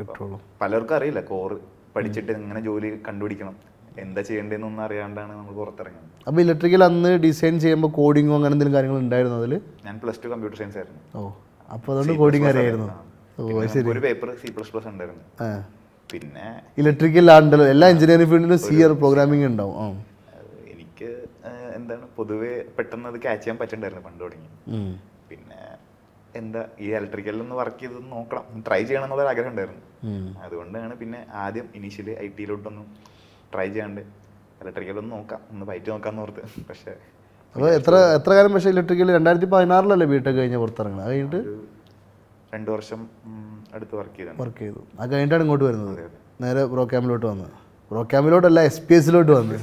S2: കിട്ടുള്ളൂ പലർക്കും അറിയില്ല കോർ പഠിച്ചിട്ട് എങ്ങനെ ജോലി കണ്ടുപിടിക്കണം എന്താ ചെയ്യേണ്ടതെന്നൊന്നും അറിയാണ്ടാണ് നമ്മൾ പുറത്തിറങ്ങുന്നത്
S1: അപ്പോൾ ഇലക്ട്രിക്കൽ അന്ന് ഡിസൈൻ ചെയ്യുമ്പോൾ കോഡിങ്ങോ അങ്ങനെ എന്തെങ്കിലും കാര്യങ്ങൾ ഉണ്ടായിരുന്നു അതിൽ
S2: ഞാൻ പ്ലസ് ടു കമ്പ്യൂട്ടർ സയൻസ് ആയിരുന്നു ഓ
S1: അപ്പോൾ അതുകൊണ്ട് കോഡിംഗ് അറിയായിരുന്നു ഓ ശരി ഒരു
S2: പേപ്പർ സി പ്ലസ് പ്ലസ് ഉണ്ടായിരുന്നു
S1: പിന്നെ ഇലക്ട്രിക്കൽ ആണ്ടല്ലോ എല്ലാ എഞ്ചിനീയറിംഗ് ഫീൽഡിലും സി ആർ പ്രോഗ്രാമിംഗ് ഉണ്ടാവും
S2: എനിക്ക് എന്താണ് പൊതുവെ പെട്ടെന്ന് അത് ക്യാച്ച് ചെയ്യാൻ പറ്റണ്ടായിരുന്നു പണ്ട് തുടങ്ങി പിന്നെ എന്താ ഈ ഇലക്ട്രിക്കലിൽ ഒന്ന് വർക്ക് ചെയ്ത് നോക്കണം ട്രൈ ചെയ്യണം എന്നുള്ള ആഗ്രഹം ഉണ്ടായിരുന്നു അതുകൊണ്ടാണ് പിന്നെ ആദ്യം ഇനീഷ്യലി ഐ ടിയിലോട്ടൊന്നും ട്രൈ ചെയ്യാണ്ട് ഒന്ന് നോക്കാം ഒന്ന് ഫൈറ്റ് നോക്കാന്ന് ഓർത്ത് പക്ഷേ
S1: അപ്പോൾ എത്ര എത്ര കാലം പക്ഷേ ഇലക്ട്രിക്കൽ രണ്ടായിരത്തി പതിനാറിലല്ലേ ബിടെക് കഴിഞ്ഞ പുറത്തിറങ്ങുന്നത് അത് കഴിഞ്ഞിട്ട് രണ്ട് വർഷം അടുത്ത് വർക്ക് ചെയ്തു വർക്ക് ചെയ്തു അത് കഴിഞ്ഞിട്ടാണ് ഇങ്ങോട്ട് വരുന്നത് നേരെ ബ്രോ ക്യാമ്പിലോട്ട് വന്നത് ബ്രോ ക്യാമ്പിലോട്ടല്ല എസ് പി എസിലോട്ട് വന്നത്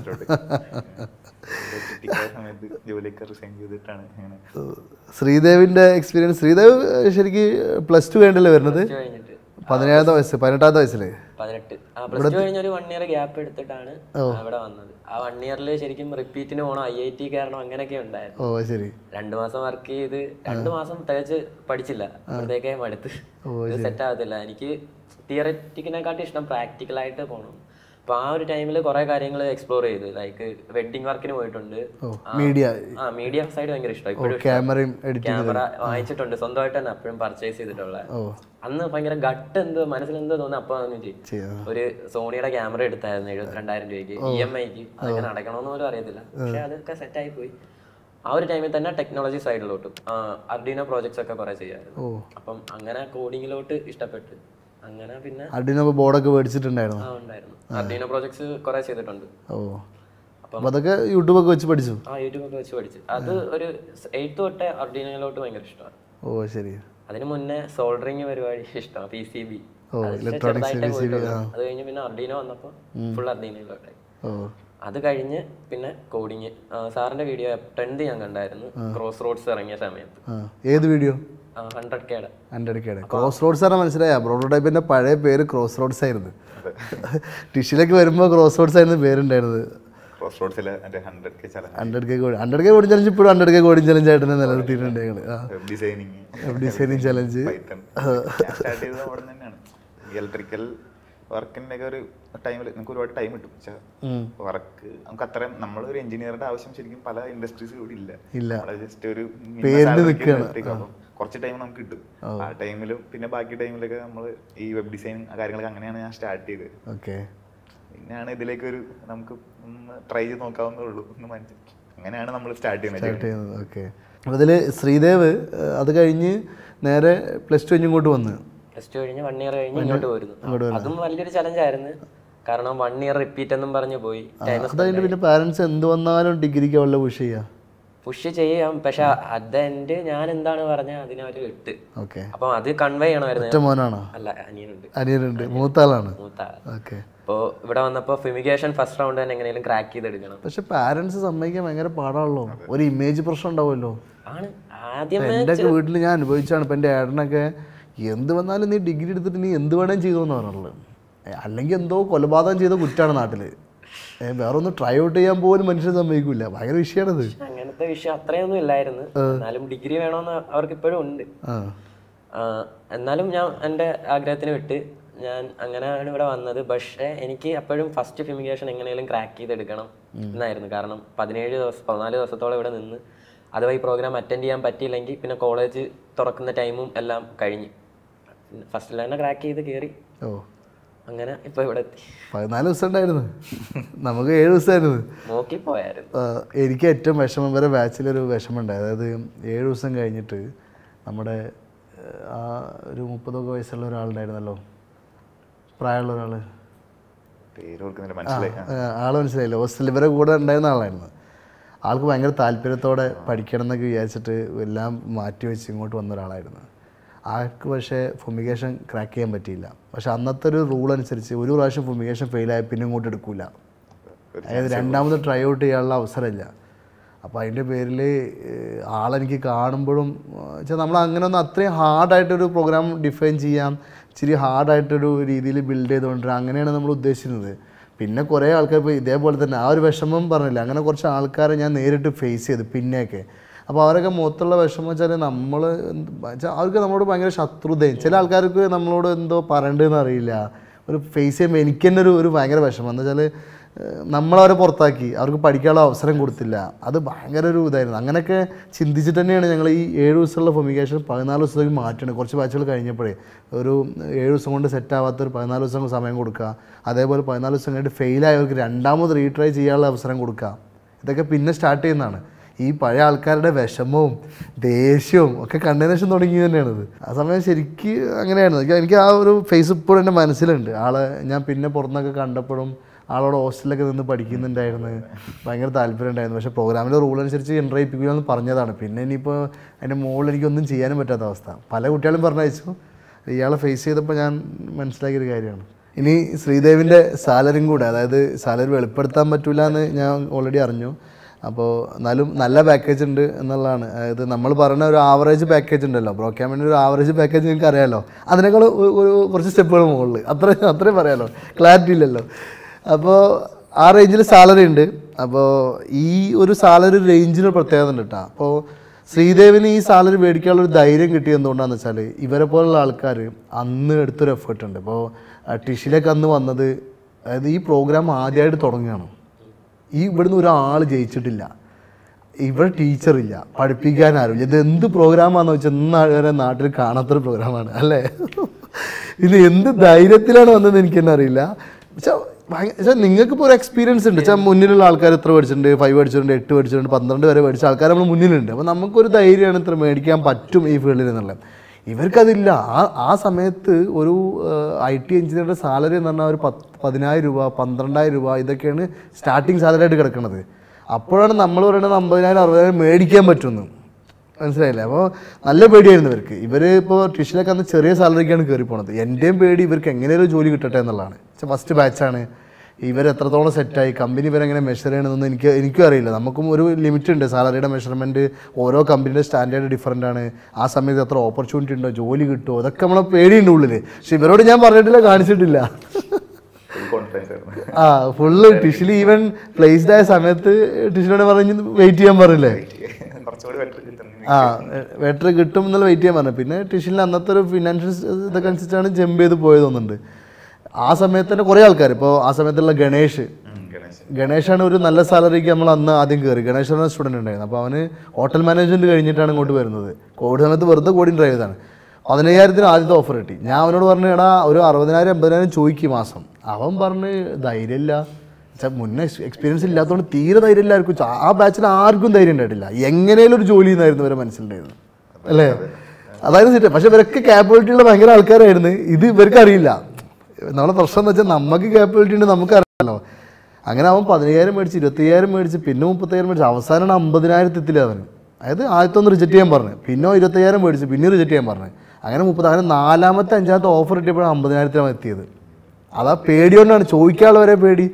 S1: ശ്രീദേവിന്റെ എക്സ്പീരിയൻസ് ശ്രീദേവ് ശരിക്കും പ്ലസ് ടു കഴിഞ്ഞല്ലേ വരുന്നത് പതിനേഴാമത്തെ വയസ്സ് പതിനെട്ടാമത്തെ വയസ്സിലേ
S3: പതിനെട്ട് പ്ലസ് ടു കഴിഞ്ഞ ഒരു വൺ ഇയർ ഗ്യാപ്പ് എടുത്തിട്ടാണ് അവിടെ വന്നത് ആ വൺ ഇയറിൽ ശരിക്കും റിപ്പീറ്റിന് പോകണം ഐ ഐ ടി കാരണം അങ്ങനെയൊക്കെ ഉണ്ടായിരുന്നു ഓ ശരി രണ്ടു മാസം വർക്ക് ചെയ്ത് രണ്ടു മാസം തികച്ച് പഠിച്ചില്ല അപ്പോഴത്തേക്കേ മടുത്ത് സെറ്റ് ആകത്തില്ല എനിക്ക് തിയററ്റിക്കിനെക്കാട്ടി ഇഷ്ടം പ്രാക്ടിക്കൽ ആയിട്ട് പോകണം അപ്പൊ ആ ഒരു ടൈമിൽ കുറെ കാര്യങ്ങൾ എക്സ്പ്ലോർ ചെയ്തു ലൈക്ക് വെഡിങ് വർക്കിന് പോയിട്ടുണ്ട് മീഡിയ ആ മീഡിയ സൈഡ് ഭയങ്കര ഇഷ്ടമായി ക്യാമറ വാങ്ങിച്ചിട്ടുണ്ട് സ്വന്തമായിട്ട് തന്നെ അപ്പോഴും പർച്ചേസ് ചെയ്തിട്ടുള്ള അന്ന് ഭയങ്കര ഗട്ട് എന്തോ മനസ്സിൽ എന്തോ തോന്നുന്നു അപ്പൊ ഒരു സോണിയുടെ ക്യാമറ എടുത്തായിരുന്നു എഴുപത്തിരണ്ടായിരം രൂപയ്ക്ക് ഇ എം ഐക്ക് അങ്ങനെ നടക്കണമെന്ന് പോലും അറിയത്തില്ല പക്ഷെ അതൊക്കെ സെറ്റ് ആയി പോയി ആ ഒരു ടൈമിൽ തന്നെ ടെക്നോളജി സൈഡിലോട്ട് അർഡിനോ പ്രോജക്ട്സ് ഒക്കെ കുറെ ചെയ്യാമായിരുന്നു അപ്പം അങ്ങനെ കോഡിങ്ങിലോട്ട് ഇഷ്ടപ്പെട്ട് അങ്ങനെ പിന്നെ അർഡിനോ ബോർഡൊക്കെ മേടിച്ചിട്ടുണ്ടായിരുന്നു അർഡിനോ പ്രോജക്ട്സ് കുറെ ചെയ്തിട്ടുണ്ട്
S1: ഓ അതൊക്കെ യൂട്യൂബ് ഒക്കെ വെച്ച് പഠിച്ചു
S3: ആ യൂട്യൂബ് ഒക്കെ വെച്ച് പഠിച്ചു അത് ഒരു എയ്ത്ത് തൊട്ടേ അർഡിനോയിലോട്ട് ഭയങ്കര ഇഷ്ടമാണ് ഓ ശരി അതിന് മുന്നേ സോൾഡറിങ് പരിപാടി ഇഷ്ടമാണ് പി സി ബി അത് കഴിഞ്ഞ് പിന്നെ അർഡീനോ വന്നപ്പോൾ ഫുൾ അർഡീനോ അത് കഴിഞ്ഞ് പിന്നെ കോഡിങ് സാറിന്റെ വീഡിയോ ട്രെൻഡ് ഞാൻ കണ്ടായിരുന്നു ക്രോസ് റോഡ്സ് ഇറങ്ങിയ സമയത്ത്
S1: ഏത് വീഡിയോ ക്രോസ് റോഡ്സ് ആണ് മനസ്സിലായ പ്രോട്ടോടൈപ്പിന്റെ പഴയ പേര് ക്രോസ് റോഡ്സ് ആയിരുന്നു ടിഷിലേക്ക് വരുമ്പോൾ ക്രോസ് റോഡ്സ് ആയിരുന്നു പേരുണ്ടായിരുന്നത്
S2: ക്രോസ് റോഡ്സിൽ hundred K challenge
S1: hundred K crore hundred K crore challenge ഇപ്പോഴും ഹൺഡ്രഡ് കെ കോടി ചലഞ്ച് ആയിട്ട് നിലനിർത്തിയിട്ടുണ്ട് ഞങ്ങൾ
S2: ഡിസൈനിങ്
S1: ഡിസൈനിങ് ചലഞ്ച്
S2: ഇലക്ട്രിക്കൽ വർക്കിൻ്റെ ഒക്കെ ഒരു ടൈമിൽ നമുക്ക് ഒരുപാട് ടൈം കിട്ടും വർക്ക് നമുക്ക് അത്രയും നമ്മളൊരു എഞ്ചിനീയറുടെ ആവശ്യം ശരിക്കും പല ഇൻഡസ്ട്രീസ് കൂടി ഇല്ല നമ്മളെ ജസ്റ്റ് ഒരു കുറച്ച് ടൈം നമുക്ക് കിട്ടും ആ ടൈമിലും പിന്നെ ബാക്കി ടൈമിലൊക്കെ നമ്മൾ ഈ വെബ് ഡിസൈനിങ് കാര്യങ്ങളൊക്കെ അങ്ങനെയാണ് ഞാൻ സ്റ്റാർട്ട് ചെയ്തത് ഓക്കെ പിന്നെയാണ് ഇതിലേക്ക് ഒരു നമുക്ക് ഒന്ന് ട്രൈ ചെയ്ത് നോക്കാവുന്നേ ഉള്ളൂ എന്ന് മനസ്സിലാക്കി അങ്ങനെയാണ് നമ്മൾ സ്റ്റാർട്ട് ചെയ്യുന്നത് സ്റ്റാർട്ട് ചെയ്യുന്നത് ഓക്കെ
S1: അതിൽ ശ്രീദേവ് അത് കഴിഞ്ഞ് നേരെ പ്ലസ് ടു കഴിഞ്ഞ് ഇങ്ങോട്ട് വന്ന്
S2: പ്ലസ് ടു കഴിഞ്ഞ് വൺ ഇയർ കഴിഞ്ഞ് ഇങ്ങോട്ട് പോയിരുന്നു
S1: അതും
S3: വലിയൊരു ചലഞ്ചായിരുന്നു കാരണം വൺ ഇയർ റിപ്പീറ്റ് എന്നും പറഞ്ഞു പോയി അതായത്
S1: പിന്നെ പാരന്റ്സ് എന്ത് വന്നാലും ഡിഗ്രിക്ക് വല്ല പുഷ് ചെയ്യാം
S3: പുഷ് ചെയ്യാം പക്ഷെ അത് എൻ്റെ ഞാൻ എന്താണ് പറഞ്ഞ അതിനെ അവർ ഇട്ട് അപ്പം അത് കൺവേ ചെയ്യണമായിരുന്നു അല്ല അനിയനുണ്ട് അനിയനുണ്ട് മൂത്താളാണ് മൂത്താൾ ഓക്കെ അപ്പോൾ ഇവിടെ വന്നപ്പോൾ ഫിമിഗേഷൻ ഫസ്റ്റ് റൗണ്ട് തന്നെ എങ്ങനെയും ക്രാക്ക് ചെയ്തെടുക്കണം
S1: പക്ഷെ പാരന്റ്സ് സമ്മതിക്കാൻ ഭയങ്കര പാടാണല്ലോ ഒരു ഇമേജ് പ്രശ്നം ഉണ്ടാവുമല്ലോ
S3: ആണ് എൻ്റെ വീട്ടിൽ
S1: ഞാൻ അനുഭവിച്ചാണ് ഇപ്പം എൻ്റെ ഏടനൊക്കെ എന്ത് വന്നാലും നീ ഡിഗ്രി എടുത്തിട്ട് നീ എന്ത് വേണേലും ചെയ്തോന്ന് പറഞ്ഞുള്ളത് അല്ലെങ്കിൽ എന്തോ കൊലപാതകം ചെയ്ത കുറ്റാണ് നാട്ടിൽ വേറെ ഒന്നും ട്രൈ ഔട്ട് ചെയ്യാൻ പോലും മനുഷ്യൻ സമ്മതിക്കില്ല ഭയങ്കര വിഷയമാണത്
S3: അങ്ങനത്തെ വിഷയം അത്രയൊന്നും ഇല്ലായിരുന്നു എന്നാലും ഡിഗ്രി വേണമെന്ന് അവർക്ക് ഇപ്പോഴും ഉണ്ട് എന്നാലും ഞാൻ എൻ്റെ ആഗ്രഹത്തിന് വിട്ട് ഞാൻ അങ്ങനെയാണ് ഇവിടെ വന്നത് പക്ഷേ എനിക്ക് അപ്പോഴും ഫസ്റ്റ് ഫിമിഗേഷൻ എങ്ങനെയും ക്രാക്ക് ചെയ്തെടുക്കണം എന്നായിരുന്നു കാരണം പതിനേഴ് ദിവസം പതിനാല് ദിവസത്തോളം ഇവിടെ നിന്ന് അഥവാ ഈ പ്രോഗ്രാം അറ്റൻഡ് ചെയ്യാൻ പറ്റിയില്ലെങ്കിൽ പിന്നെ കോളേജ് തുറക്കുന്ന ടൈമും എല്ലാം കഴിഞ്ഞു ഫസ്റ്റിൽ തന്നെ ക്രാക്ക് ചെയ്ത് കയറി ഓ അങ്ങനെ ഇപ്പൊ ഇവിടെ എത്തി
S1: പതിനാല് ദിവസം ഉണ്ടായിരുന്നു നമുക്ക് ഏഴ് ദിവസമായിരുന്നു
S3: നോക്കി പോയായിരുന്നു
S1: എനിക്ക് ഏറ്റവും വിഷമം വരെ ബാച്ചിലൊരു ഉണ്ടായത് അതായത് ഏഴ് ദിവസം കഴിഞ്ഞിട്ട് നമ്മുടെ ആ ഒരു മുപ്പതൊക്കെ വയസ്സുള്ള ഒരാളുണ്ടായിരുന്നല്ലോ പ്രായമുള്ള ഒരാള് ആള് മനസ്സിലായില്ല ഹോസ്റ്റലിൽ ഇവരെ കൂടെ ഉണ്ടായിരുന്ന ആളായിരുന്നു ആൾക്ക് ഭയങ്കര താല്പര്യത്തോടെ പഠിക്കണം എന്നൊക്കെ വിചാരിച്ചിട്ട് എല്ലാം മാറ്റി വെച്ച് ഇങ്ങോട്ട് വന്ന ഒരാളായിരുന്നു ആൾക്ക് പക്ഷേ ഫുമികേഷൻ ക്രാക്ക് ചെയ്യാൻ പറ്റിയില്ല പക്ഷെ അന്നത്തെ ഒരു റൂൾ അനുസരിച്ച് ഒരു പ്രാവശ്യം ഫുമിഗേഷൻ ഫെയിലായി പിന്നെ ഇങ്ങോട്ട് എടുക്കൂല അതായത് രണ്ടാമത് ട്രൈ ഔട്ട് ചെയ്യാനുള്ള അവസരമില്ല അപ്പോൾ അതിൻ്റെ പേരിൽ ആളെനിക്ക് കാണുമ്പോഴും വെച്ചാൽ നമ്മൾ അങ്ങനെ ഒന്ന് അത്രയും ഹാർഡായിട്ടൊരു പ്രോഗ്രാം ഡിഫൈൻ ചെയ്യാം ഇച്ചിരി ഹാർഡായിട്ടൊരു രീതിയിൽ ബിൽഡ് ചെയ്തുകൊണ്ടിരുക അങ്ങനെയാണ് നമ്മൾ ഉദ്ദേശിക്കുന്നത് പിന്നെ കുറേ ആൾക്കാർ ഇപ്പോൾ ഇതേപോലെ തന്നെ ആ ഒരു വിഷമം പറഞ്ഞില്ല അങ്ങനെ കുറച്ച് ആൾക്കാരെ ഞാൻ നേരിട്ട് ഫേസ് ചെയ്ത് പിന്നെയൊക്കെ അപ്പോൾ അവരൊക്കെ മൊത്തമുള്ള വിഷമം വെച്ചാൽ നമ്മൾ അവർക്ക് നമ്മളോട് ഭയങ്കര ശത്രുതയും ചില ആൾക്കാർക്ക് നമ്മളോട് എന്തോ പറയേണ്ടതെന്ന് അറിയില്ല ഒരു ഫേസ് ചെയ്യുമ്പോൾ എനിക്ക് തന്നെ ഒരു ഒരു ഭയങ്കര വിഷമം എന്ന് വെച്ചാൽ നമ്മളവരെ പുറത്താക്കി അവർക്ക് പഠിക്കാനുള്ള അവസരം കൊടുത്തില്ല അത് ഭയങ്കര ഒരു ഇതായിരുന്നു അങ്ങനെയൊക്കെ ചിന്തിച്ചിട്ട് തന്നെയാണ് ഞങ്ങൾ ഈ ഏഴ് ദിവസമുള്ള ഫൊമിക്കേഷൻ പതിനാല് ദിവസത്തേക്ക് മാറ്റണം കുറച്ച് ബാച്ചുകൾ കഴിഞ്ഞപ്പോഴേ ഒരു ഏഴ് ദിവസം കൊണ്ട് സെറ്റ് ആവാത്ത ഒരു പതിനാല് ദിവസം സമയം കൊടുക്കുക അതേപോലെ പതിനാല് ദിവസം കഴിഞ്ഞിട്ട് ഫെയിലായവർക്ക് രണ്ടാമത് റീട്രൈ ചെയ്യാനുള്ള അവസരം കൊടുക്കുക ഇതൊക്കെ പിന്നെ സ്റ്റാർട്ട് ചെയ്യുന്നതാണ് ഈ പഴയ ആൾക്കാരുടെ വിഷമവും ദേഷ്യവും ഒക്കെ കണ്ടതിന് തുടങ്ങി തന്നെയാണിത് ആ സമയം ശരിക്കും അങ്ങനെയായിരുന്നു എനിക്ക് ആ ഒരു ഫേസ് ഇപ്പോഴും എൻ്റെ മനസ്സിലുണ്ട് ആളെ ഞാൻ പിന്നെ പുറത്തുനിന്നൊക്കെ കണ്ടപ്പോഴും ആളോട് ഹോസ്റ്റലിലൊക്കെ നിന്ന് പഠിക്കുന്നുണ്ടായിരുന്നു ഭയങ്കര താല്പര്യം ഉണ്ടായിരുന്നു പക്ഷേ പ്രോഗ്രാമിൻ്റെ റൂൾ അനുസരിച്ച് എൻ്റർ ചെയ്യിപ്പിക്കുകയെന്ന് പറഞ്ഞതാണ് പിന്നെ ഇനിയിപ്പോൾ അതിൻ്റെ മുകളിൽ എനിക്കൊന്നും ചെയ്യാനും പറ്റാത്ത അവസ്ഥ പല കുട്ടികളും പറഞ്ഞയച്ചു ഇയാളെ ഫേസ് ചെയ്തപ്പോൾ ഞാൻ മനസ്സിലാക്കിയൊരു കാര്യമാണ് ഇനി ശ്രീദേവിൻ്റെ സാലറിയും കൂടെ അതായത് സാലറി വെളിപ്പെടുത്താൻ പറ്റില്ല എന്ന് ഞാൻ ഓൾറെഡി അറിഞ്ഞു അപ്പോൾ എന്നാലും നല്ല പാക്കേജ് ഉണ്ട് എന്നുള്ളതാണ് അതായത് നമ്മൾ പറയുന്ന ഒരു ആവറേജ് പാക്കേജ് ഉണ്ടല്ലോ ബ്രോക്കാമിൻ്റെ ഒരു ആവറേജ് പാക്കേജ് നിങ്ങൾക്ക് അറിയാമല്ലോ അതിനേക്കാൾ ഒരു കുറച്ച് സ്റ്റെപ്പുകൾ മുകളിൽ അത്രയും അത്രയും പറയാമല്ലോ ക്ലാരിറ്റി ഇല്ലല്ലോ അപ്പോൾ ആ റേഞ്ചിൽ സാലറി ഉണ്ട് അപ്പോൾ ഈ ഒരു സാലറി റേഞ്ചിന് പ്രത്യേകത ഉണ്ട് കേട്ടോ അപ്പോൾ ശ്രീദേവിന് ഈ സാലറി മേടിക്കാനുള്ള ഒരു ധൈര്യം കിട്ടിയത് എന്തുകൊണ്ടാന്ന് വെച്ചാൽ ഇവരെ പോലുള്ള ആൾക്കാർ അന്ന് എടുത്തൊരു എഫേർട്ട് ഉണ്ട് ഇപ്പോൾ ടിഷിലേക്ക് അന്ന് വന്നത് അതായത് ഈ പ്രോഗ്രാം ആദ്യമായിട്ട് തുടങ്ങുകയാണ് ഈ ഇവിടുന്ന് ഒരാൾ ജയിച്ചിട്ടില്ല ഇവിടെ ടീച്ചറില്ല പഠിപ്പിക്കാൻ ആരുമില്ല ഇത് എന്ത് പ്രോഗ്രാമാണെന്ന് വെച്ചാൽ ഇന്ന് നാട്ടിൽ കാണാത്തൊരു പ്രോഗ്രാമാണ് അല്ലേ ഇത് എന്ത് ധൈര്യത്തിലാണ് വന്നത് എനിക്ക് തന്നെ അറിയില്ല ഇപ്പോൾ ഒരു എക്സ്പീരിയൻസ് ഉണ്ട് വെച്ചാൽ മുന്നിലുള്ള ആൾക്കാർ എത്ര പഠിച്ചിട്ടുണ്ട് ഫൈവ് പഠിച്ചിട്ടുണ്ട് എട്ട് പഠിച്ചിട്ടുണ്ട് പന്ത്രണ്ട് വരെ പഠിച്ച ആൾക്കാർ നമ്മൾ മുന്നിലുണ്ട് അപ്പോൾ നമുക്കൊരു ധൈര്യമാണ് ഇത്ര മേടിക്കാൻ പറ്റും ഈ ഫീൽഡിൽ എന്നുള്ളത് ഇവർക്കതില്ല ആ ആ സമയത്ത് ഒരു ഐ ടി എഞ്ചിനീയറുടെ സാലറി എന്ന് പറഞ്ഞാൽ ഒരു പത്ത് പതിനായിരം രൂപ പന്ത്രണ്ടായിരം രൂപ ഇതൊക്കെയാണ് സ്റ്റാർട്ടിങ് സാലറി ആയിട്ട് കിടക്കുന്നത് അപ്പോഴാണ് നമ്മൾ പറയുന്നത് അമ്പതിനായിരം അറുപതിനായിരം മേടിക്കാൻ പറ്റുമെന്ന് മനസ്സിലായില്ലേ അപ്പോൾ നല്ല പേടിയായിരുന്നു ഇവർക്ക് ഇവർ ഇപ്പോൾ ട്യൂഷനൊക്കെ അന്ന് ചെറിയ സാലറിക്കാണ് കയറി പോണത് എൻ്റെയും പേടി ഇവർക്ക് എങ്ങനെയൊരു ജോലി കിട്ടട്ടെ എന്നുള്ളതാണ് ഫസ്റ്റ് ബാച്ചാണ് ഇവർ എത്രത്തോളം സെറ്റായി കമ്പനി ഇവരെങ്ങനെ മെഷർ ചെയ്യണമെന്നൊന്നും എനിക്ക് എനിക്കും അറിയില്ല നമുക്കും ഒരു ലിമിറ്റ് ഉണ്ട് സാലറിയുടെ മെഷർമെൻറ്റ് ഓരോ കമ്പനിയുടെ സ്റ്റാൻഡേർഡ് ഡിഫറൻ്റ് ആണ് ആ സമയത്ത് എത്ര ഓപ്പർച്യൂണിറ്റി ഉണ്ടോ ജോലി കിട്ടുമോ അതൊക്കെ നമ്മളെ പേടിയുണ്ട് ഉള്ളിൽ പക്ഷെ ഇവരോട് ഞാൻ പറഞ്ഞിട്ടില്ല കാണിച്ചിട്ടില്ല ആ ഫുള്ള് ടിഷിൽ ഈവൻ പ്ലേസ്ഡ് ആയ സമയത്ത് ടിഷിനോട് പറഞ്ഞ് വെയിറ്റ് ചെയ്യാൻ പറഞ്ഞില്ലേ ആ വെറ്റർ കിട്ടും എന്നുള്ള വെയിറ്റ് ചെയ്യാൻ പറഞ്ഞു പിന്നെ ടിഷിലിന് അന്നത്തെ ഒരു ഫിനാൻഷ്യൽ ഇതൊക്കെ അനുസരിച്ചാണ് ജമ്പ് ചെയ്ത് പോയതൊന്നുണ്ട് ആ സമയത്ത് തന്നെ കുറേ ആൾക്കാർ ഇപ്പോൾ ആ സമയത്തുള്ള ഗണേഷ് ഗണേഷാണ് ഒരു നല്ല സാലറിക്ക് നമ്മൾ അന്ന് ആദ്യം കയറി ഗണേഷ് പറഞ്ഞ സ്റ്റുഡൻറ് ഉണ്ടായിരുന്നു അപ്പോൾ അവന് ഹോട്ടൽ മാനേജ്മെൻറ്റ് കഴിഞ്ഞിട്ടാണ് ഇങ്ങോട്ട് വരുന്നത് കോവിഡ് സമയത്ത് വെറുതെ കോടി ഡ്രൈവ് ചെയ്താണ് പതിനയ്യായിരത്തിന് ആദ്യത്തെ ഓഫർ കിട്ടി ഞാൻ അവനോട് പറഞ്ഞു എടാ ഒരു അറുപതിനായിരം എൺപതിനായിരം ചോദിക്കും മാസം അവൻ പറഞ്ഞ് ധൈര്യമില്ല മുന്നേ എക്സ്പീരിയൻസ് ഇല്ലാത്തതുകൊണ്ട് തീരെ ധൈര്യം എല്ലാവർക്കും ആ ബാച്ചിൽ ആർക്കും ധൈര്യം ഉണ്ടായിട്ടില്ല എങ്ങനെയും ഒരു ജോലി എന്നായിരുന്നു ഇവരെ മനസ്സിലുണ്ടായിരുന്നു അല്ലേ അതായിരുന്നു പക്ഷെ ഇവരൊക്കെ ക്യാപ്പബിലിറ്റി ഉള്ള ഭയങ്കര ആൾക്കാരായിരുന്നു ഇത് ഇവർക്ക് അറിയില്ല നമ്മുടെ പ്രശ്നം എന്ന് വെച്ചാൽ നമുക്ക് കേപ്പബിലിറ്റി ഉണ്ട് നമുക്ക് അറിയാമല്ലോ അങ്ങനെ അവൻ പതിനയ്യായിരം മേടിച്ച് ഇരുപത്തയ്യായിരം മേടിച്ച് പിന്നെ മുപ്പത്തയ്യായിരം മേടിച്ച് അവസാനം അമ്പതിനായിരത്തി എത്തില്ല അവന് അതായത് ആദ്യത്തെ ഒന്ന് റിജക്റ്റ് ചെയ്യാൻ പറഞ്ഞു പിന്നെ ഇരുപത്തയ്യായിരം മേടിച്ച് പിന്നെ റിജക്റ്റ് ചെയ്യാൻ പറഞ്ഞു അങ്ങനെ മുപ്പത് അങ്ങനെ നാലാമത്തെ അഞ്ചാമത്തെ ഓഫർ കിട്ടിയപ്പോഴാണ് അമ്പതിനായിരത്തിലാണ് എത്തിയത് അതാ പേടിയോണ്ടാണ് ചോദിക്കാനുള്ളവരെ പേടി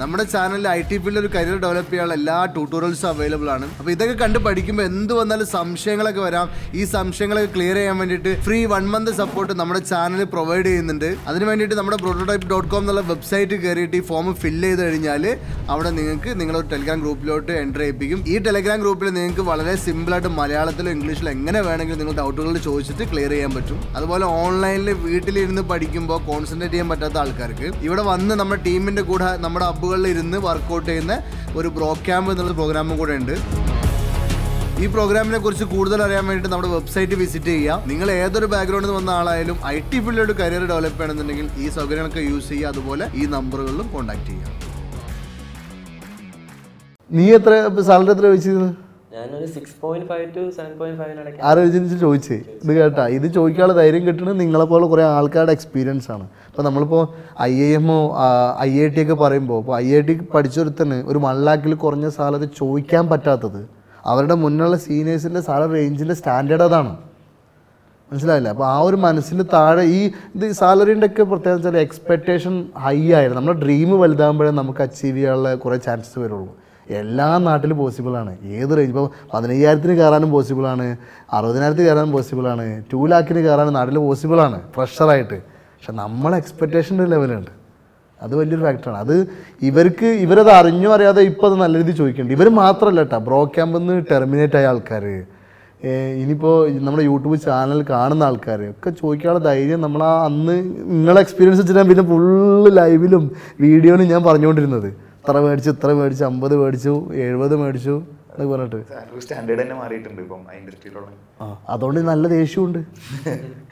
S1: നമ്മുടെ ചാനലിൽ ഐ ടി ഫീൽഡിൽ ഒരു കരിയർ ഡെവലപ്പ് ചെയ്യാനുള്ള എല്ലാ ട്യൂട്ടോറിയൽസും അവൈലബിൾ ആണ് അപ്പോൾ ഇതൊക്കെ കണ്ട് പഠിക്കുമ്പോൾ എന്ത് വന്നാലും സംശയങ്ങളൊക്കെ വരാം ഈ സംശയങ്ങളൊക്കെ ക്ലിയർ ചെയ്യാൻ വേണ്ടിയിട്ട് ഫ്രീ വൺ മന്ത് സപ്പോർട്ട് നമ്മുടെ ചാനൽ പ്രൊവൈഡ് ചെയ്യുന്നുണ്ട് അതിന് വേണ്ടിയിട്ട് നമ്മുടെ പ്രോട്ടോടൈപ്പ് ഡോട്ട് കോം എന്നുള്ള വെബ്സൈറ്റ് കയറിയിട്ട് ഈ ഫോം ഫില്ല് ചെയ്ത് കഴിഞ്ഞാൽ അവിടെ നിങ്ങൾക്ക് നിങ്ങളൊരു ടെലിഗ്രാം ഗ്രൂപ്പിലോട്ട് എൻ്റർ ചെയ്യിപ്പിക്കും ഈ ടെലിഗ്രാം ഗ്രൂപ്പിൽ നിങ്ങൾക്ക് വളരെ സിമ്പിളായിട്ട് മലയാളത്തിലോ ഇംഗ്ലീഷിലോ എങ്ങനെ വേണമെങ്കിലും നിങ്ങൾ ഡൗട്ടുകൾ ചോദിച്ചിട്ട് ക്ലിയർ ചെയ്യാൻ പറ്റും അതുപോലെ ഓൺലൈനിൽ വീട്ടിലിരുന്ന് പഠിക്കുമ്പോൾ കോൺസെൻട്രേറ്റ് ചെയ്യാൻ പറ്റാത്ത ആൾക്കാർക്ക് ഇവിടെ വന്ന് നമ്മുടെ ടീമിൻ്റെ കൂടെ നമ്മുടെ അബ്ബു ക്യാമ്പുകളിൽ ഇരുന്ന് വർക്കൗട്ട് ചെയ്യുന്ന ഒരു ബ്രോ ക്യാമ്പ് എന്നുള്ള പ്രോഗ്രാമും കൂടെ ഉണ്ട് ഈ പ്രോഗ്രാമിനെ കുറിച്ച് കൂടുതൽ അറിയാൻ വേണ്ടിയിട്ട് നമ്മുടെ വെബ്സൈറ്റ് വിസിറ്റ് ചെയ്യാം നിങ്ങൾ ഏതൊരു ബാക്ക്ഗ്രൗണ്ടിൽ വന്ന ആളായാലും ഐ ടി ഫീൽഡിലൊരു കരിയർ ഡെവലപ്പ് ചെയ്യണമെന്നുണ്ടെങ്കിൽ ഈ സൗകര്യങ്ങളൊക്കെ യൂസ് ചെയ്യുക അതുപോലെ ഈ നമ്പറുകളിലും കോൺടാക്ട് ചെയ്യാം നീ എത്ര സാലറി എത്ര വെച്ചിരുന്നു ഞാനൊരു ടു ചോദിച്ചേ ഇത് കേട്ടാ ഇത് ചോദിക്കാനുള്ള ധൈര്യം കിട്ടുന്നത് നിങ്ങളെ പോലെ കുറെ ആൾക്കാരുടെ എക്സ്പീരിയൻസ് ആണ് ഇപ്പൊ നമ്മളിപ്പോ I I M I I T ഒക്കെ പറയുമ്പോ ഐ ഐ ടി പഠിച്ചൊരുത്തന് ഒരു മള്ളാക്കിൽ കുറഞ്ഞ സാലറി ചോദിക്കാൻ പറ്റാത്തത് അവരുടെ മുന്നുള്ള സീനിയേഴ്സിന്റെ സാലറി റേഞ്ചിന്റെ സ്റ്റാൻഡേർഡ് അതാണ് മനസ്സിലായില്ല അപ്പോൾ ആ ഒരു മനസ്സിന് താഴെ ഈ ഇത് സാലറീൻ്റെ ഒക്കെ പ്രത്യേകത വെച്ചാൽ എക്സ്പെക്റ്റേഷൻ ഹൈ ആയിരുന്നു നമ്മുടെ ഡ്രീം വലുതാകുമ്പോഴേ നമുക്ക് അച്ചീവ് ചെയ്യാനുള്ള കുറേ ചാൻസസ് വരുള്ളൂ എല്ലാ നാട്ടിലും പോസിബിളാണ് ഏത് റേഞ്ച് ഇപ്പോൾ പതിനയ്യായിരത്തിന് കയറാനും പോസിബിളാണ് അറുപതിനായിരത്തിന് കയറാനും പോസിബിളാണ് ടു ലാക്കിന് കയറാനും നാട്ടിൽ പോസിബിളാണ് ഫ്രഷറായിട്ട് പക്ഷെ നമ്മളെ എക്സ്പെക്റ്റേഷൻ്റെ ലെവലുണ്ട് അത് വലിയൊരു ഫാക്ടറാണ് അത് ഇവർക്ക് ഇവരത് അറിഞ്ഞോ അറിയാതെ ഇപ്പോൾ അത് നല്ല രീതിയിൽ ചോദിക്കുന്നുണ്ട് ഇവർ മാത്രമല്ല കേട്ടോ ബ്രോ ക്യാമ്പിൽ നിന്ന് ടെർമിനേറ്റ് ആയ ആൾക്കാർ ഇനിയിപ്പോൾ നമ്മുടെ യൂട്യൂബ് ചാനൽ കാണുന്ന ആൾക്കാർ ഒക്കെ ചോദിക്കാനുള്ള ധൈര്യം നമ്മൾ അന്ന് നിങ്ങളെ എക്സ്പീരിയൻസ് വെച്ചിട്ടാണ് പിന്നെ ഫുള്ള് ലൈവിലും വീഡിയോയിലും ഞാൻ പറഞ്ഞുകൊണ്ടിരുന്നത് ഇത്ര മേടിച്ചു ഇത്ര മേടിച്ചു അമ്പത് മേടിച്ചു എഴുപത് മേടിച്ചു എന്നൊക്കെ പറഞ്ഞിട്ട്
S2: സ്റ്റാൻഡേർഡ് തന്നെ മാറിയിട്ടുണ്ട് ഇപ്പം ഇൻഡസ്ട്രിയിലുള്ള
S1: അതുകൊണ്ട് നല്ല ദേഷ്യമുണ്ട്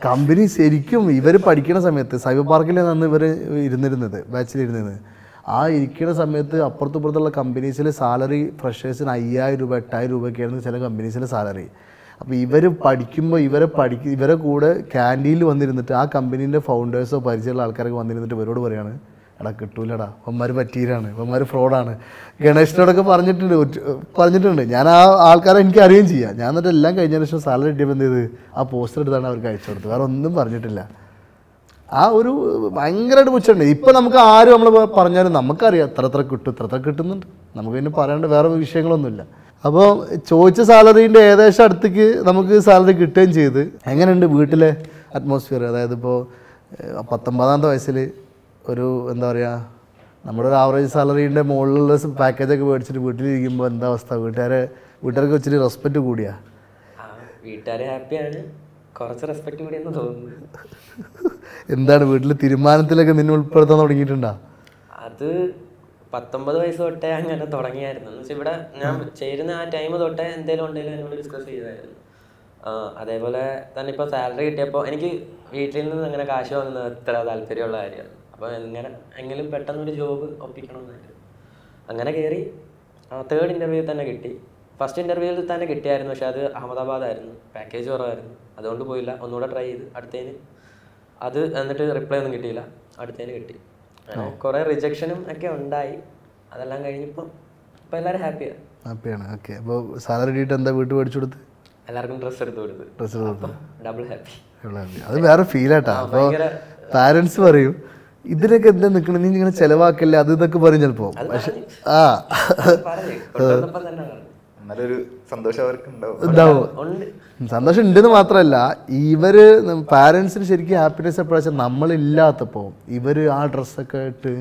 S1: കമ്പനി ശരിക്കും ഇവർ പഠിക്കുന്ന സമയത്ത് സൈബർ പാർക്കിലാണ് അന്ന് ഇവർ ഇരുന്നിരുന്നത് ബാച്ചിലിരുന്നത് ആ ഇരിക്കുന്ന സമയത്ത് അപ്പുറത്തും ഇപ്പുറത്തുള്ള കമ്പനീസിൽ സാലറി ഫ്രഷേഴ്സിന് അയ്യായിരം രൂപ എട്ടായിരം രൂപയൊക്കെയായിരുന്നു ചില കമ്പനീസിലെ സാലറി അപ്പോൾ ഇവർ പഠിക്കുമ്പോൾ ഇവരെ പഠിക്ക ഇവരെ കൂടെ ക്യാൻറ്റീനിൽ വന്നിരുന്നിട്ട് ആ കമ്പനീൻ്റെ ഫൗണ്ടേഴ്സോ പരിചയമുള്ള ആൾക്കാരൊക്കെ വന്നിരുന്നിട്ട് ഇവരോട് പറയുകയാണ് എടാ കിട്ടൂലടാ അവന്മാർ പറ്റിയിരാണ് അവന്മാർ ഫ്രോഡാണ് ഗണേഷിനോടൊക്കെ പറഞ്ഞിട്ടുണ്ട് പറഞ്ഞിട്ടുണ്ട് ഞാൻ ആ ആൾക്കാരെ എനിക്ക് അറിയുകയും ചെയ്യാം ഞാൻ എന്നിട്ട് എല്ലാം കഴിഞ്ഞ ശേഷം സാലറി കിട്ടിയപ്പോൾ എന്ത് ചെയ്ത് ആ പോസ്റ്റർ എടുത്താണ് അവർക്ക് അയച്ചു കൊടുത്തത് വേറെ ഒന്നും പറഞ്ഞിട്ടില്ല ആ ഒരു ഭയങ്കരമായിട്ട് പുച്ഛമുണ്ട് ഇപ്പം നമുക്ക് ആരും നമ്മൾ പറഞ്ഞാലും നമുക്കറിയാം ഇത്ര ഇത്ര കിട്ടും ഇത്ര ഇത്ര കിട്ടുന്നുണ്ട് നമുക്ക് പിന്നെ പറയേണ്ട വേറെ വിഷയങ്ങളൊന്നുമില്ല അപ്പോൾ ചോദിച്ച സാലറീൻ്റെ ഏകദേശം അടുത്തേക്ക് നമുക്ക് സാലറി കിട്ടുകയും ചെയ്ത് എങ്ങനെയുണ്ട് വീട്ടിലെ അറ്റ്മോസ്ഫിയർ അതായത് ഇപ്പോൾ പത്തൊമ്പതാമത്തെ വയസ്സിൽ ഒരു എന്താ പറയുക നമ്മുടെ ഒരു ആവറേജ് സാലറീൻ്റെ മുകളിലുള്ള പാക്കേജൊക്കെ മേടിച്ചിട്ട് വീട്ടിലിരിക്കുമ്പോൾ എന്താ അവസ്ഥ വീട്ടുകാരെ വീട്ടുകാർക്ക് ഇച്ചിരി റെസ്പെക്റ്റ് കൂടിയാ
S3: കുറച്ച് റെസ്പെക്റ്റ് തോന്നുന്നു
S1: എന്താണ് വീട്ടിൽ തീരുമാനത്തിലൊക്കെ നിന്നെ ഉൾപ്പെടുത്താൻ തുടങ്ങിയിട്ടുണ്ടോ
S3: അത് പത്തൊമ്പത് വയസ്സ് തൊട്ടേ അങ്ങനെ തുടങ്ങിയായിരുന്നു എന്ന് വെച്ചാൽ ഇവിടെ ഞാൻ ചേരുന്ന ആ ടൈം തൊട്ടേ എന്തെങ്കിലും ഉണ്ടെങ്കിലും എന്നോട് ഡിസ്കസ് ചെയ്തായിരുന്നു അതേപോലെ തന്നെ ഇപ്പോൾ സാലറി കിട്ടിയപ്പോൾ എനിക്ക് വീട്ടിൽ നിന്ന് അങ്ങനെ കാശ് വന്നത് അത്ര താല്പര്യമുള്ള കാര്യമാണ് അപ്പോൾ എങ്ങനെ എങ്കിലും പെട്ടെന്നൊരു ജോബ് ഒപ്പിക്കണമെന്നായിരുന്നു അങ്ങനെ കയറി തേർഡ് ഇൻ്റർവ്യൂവിൽ തന്നെ കിട്ടി ഫസ്റ്റ് ഇൻ്റർവ്യൂവിൽ തന്നെ കിട്ടിയായിരുന്നു പക്ഷേ അത് അഹമ്മദാബാദായിരുന്നു പാക്കേജ് കുറവായിരുന്നു അതുകൊണ്ട് പോയില്ല ഒന്നുകൂടെ ട്രൈ ചെയ്ത് അടുത്തതിന് അത് എന്നിട്ട് റിപ്ലൈ ഒന്നും കിട്ടിയില്ല അടുത്തതിന് കിട്ടി കുറേ റിജക്ഷനും ഒക്കെ ഉണ്ടായി അതെല്ലാം കഴിഞ്ഞപ്പോൾ ഇപ്പോൾ എല്ലാവരും ഹാപ്പിയാണ്
S1: ഹാപ്പിയാണ് ഓക്കെ അപ്പോൾ സാലറി കിട്ടിയിട്ട് എന്താ വീട്ടിൽ മേടിച്ചു കൊടുത്ത്
S3: എല്ലാവർക്കും ഡ്രസ്സ് എടുത്ത് കൊടുത്ത് ഡ്രസ്സ് എടുത്ത് ഡബിൾ ഹാപ്പി അത്
S1: വേറെ ഫീൽ അപ്പോൾ പാരൻസ് പറയും ഇതിനൊക്കെ എന്താ നിൽക്കണം നീ ഇങ്ങനെ ചെലവാക്കില്ല അത് ഇതൊക്കെ പറയും ചിലപ്പോ പക്ഷെ ആ സന്തോഷം ഉണ്ടെന്ന് മാത്രല്ല ഇവര് പാരന്റ്സിന് ശരിക്കും ഹാപ്പിനെസ് എപ്പോഴാച്ചാൽ നമ്മളില്ലാത്തപ്പോ ഇവര് ആ ഡ്രസ്സൊക്കെ ഇട്ട്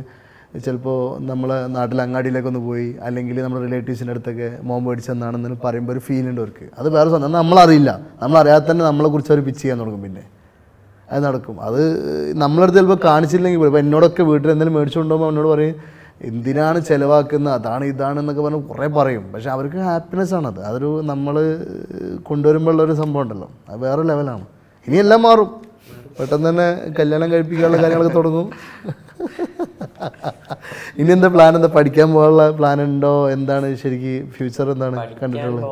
S1: ചിലപ്പോ നമ്മളെ നാട്ടിലെ അങ്ങാടിയിലേക്ക് ഒന്ന് പോയി അല്ലെങ്കിൽ നമ്മുടെ റിലേറ്റീവ്സിന്റെ അടുത്തൊക്കെ മോൻ മേടിച്ചെന്നാണെന്ന് പറയുമ്പോൾ ഒരു ഫീൽ ഉണ്ട് അവർക്ക് അത് വേറെ സ്വന്തം നമ്മളറിയില്ല നമ്മളറിയാതെ തന്നെ നമ്മളെ കുറിച്ച് അവർ പിച്ച് ചെയ്യാൻ തുടങ്ങും പിന്നെ അത് നടക്കും അത് നമ്മളടുത്ത് ചിലപ്പോൾ കാണിച്ചില്ലെങ്കിൽ ഇപ്പോൾ എന്നോടൊക്കെ വീട്ടിൽ എന്തെങ്കിലും മേടിച്ചുകൊണ്ടുപോകുമ്പോൾ എന്നോട് പറയും എന്തിനാണ് ചിലവാക്കുന്നത് അതാണ് ഇതാണ് എന്നൊക്കെ പറഞ്ഞ് കുറേ പറയും പക്ഷെ അവർക്ക് ഹാപ്പിനെസ് ആണത് അതൊരു നമ്മൾ കൊണ്ടുവരുമ്പോഴുള്ളൊരു ഒരു സംഭവം ഉണ്ടല്ലോ അത് വേറെ ലെവലാണ് ഇനി എല്ലാം മാറും പെട്ടെന്ന് തന്നെ കല്യാണം കഴിപ്പിക്കാനുള്ള കാര്യങ്ങളൊക്കെ തുടങ്ങും ഇനി എന്താ പ്ലാൻ എന്താ പഠിക്കാൻ പോകാനുള്ള പ്ലാൻ ഉണ്ടോ എന്താണ് ശരിക്കും ഫ്യൂച്ചർ എന്താണ് കണ്ടിട്ടുള്ളത്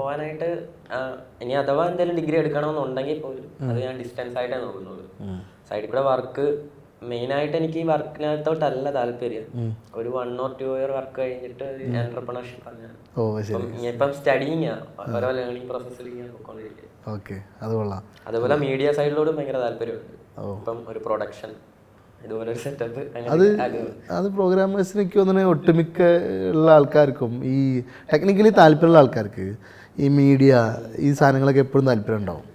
S3: ഇനി അഥവാ എന്തെങ്കിലും ഡിഗ്രി എടുക്കണമെന്നുണ്ടെങ്കിൽ പോലും അത് ഞാൻ ഡിസ്റ്റൻസ് ആയിട്ടാണ് നോക്കുന്നത് സൈഡിൽ കൂടെ വർക്ക് മെയിനായിട്ട് എനിക്ക് ഈ വർക്കിനകത്തോട്ടല്ല താല്പര്യം ഒരു one or two year work കഴിഞ്ഞിട്ട്
S1: എന്റർപ്രണർഷിപ്പ്
S3: സ്റ്റഡിങ് ഓരോ ലേണിംഗ് പ്രോസസ്സിൽ അതുപോലെ മീഡിയ സൈഡിലോടും ഭയങ്കര താല്പര്യമുണ്ട് ഇപ്പം ഒരു പ്രൊഡക്ഷൻ
S1: അത് അത് പ്രോഗ്രാമേഴ്സിനൊക്കെ ഒന്നിനെ ഒട്ടുമിക്ക ഉള്ള ആൾക്കാർക്കും ഈ ടെക്നിക്കലി താല്പര്യമുള്ള ആൾക്കാർക്ക് ഈ മീഡിയ ഈ സാധനങ്ങളൊക്കെ എപ്പോഴും താല്പര്യം ഉണ്ടാവും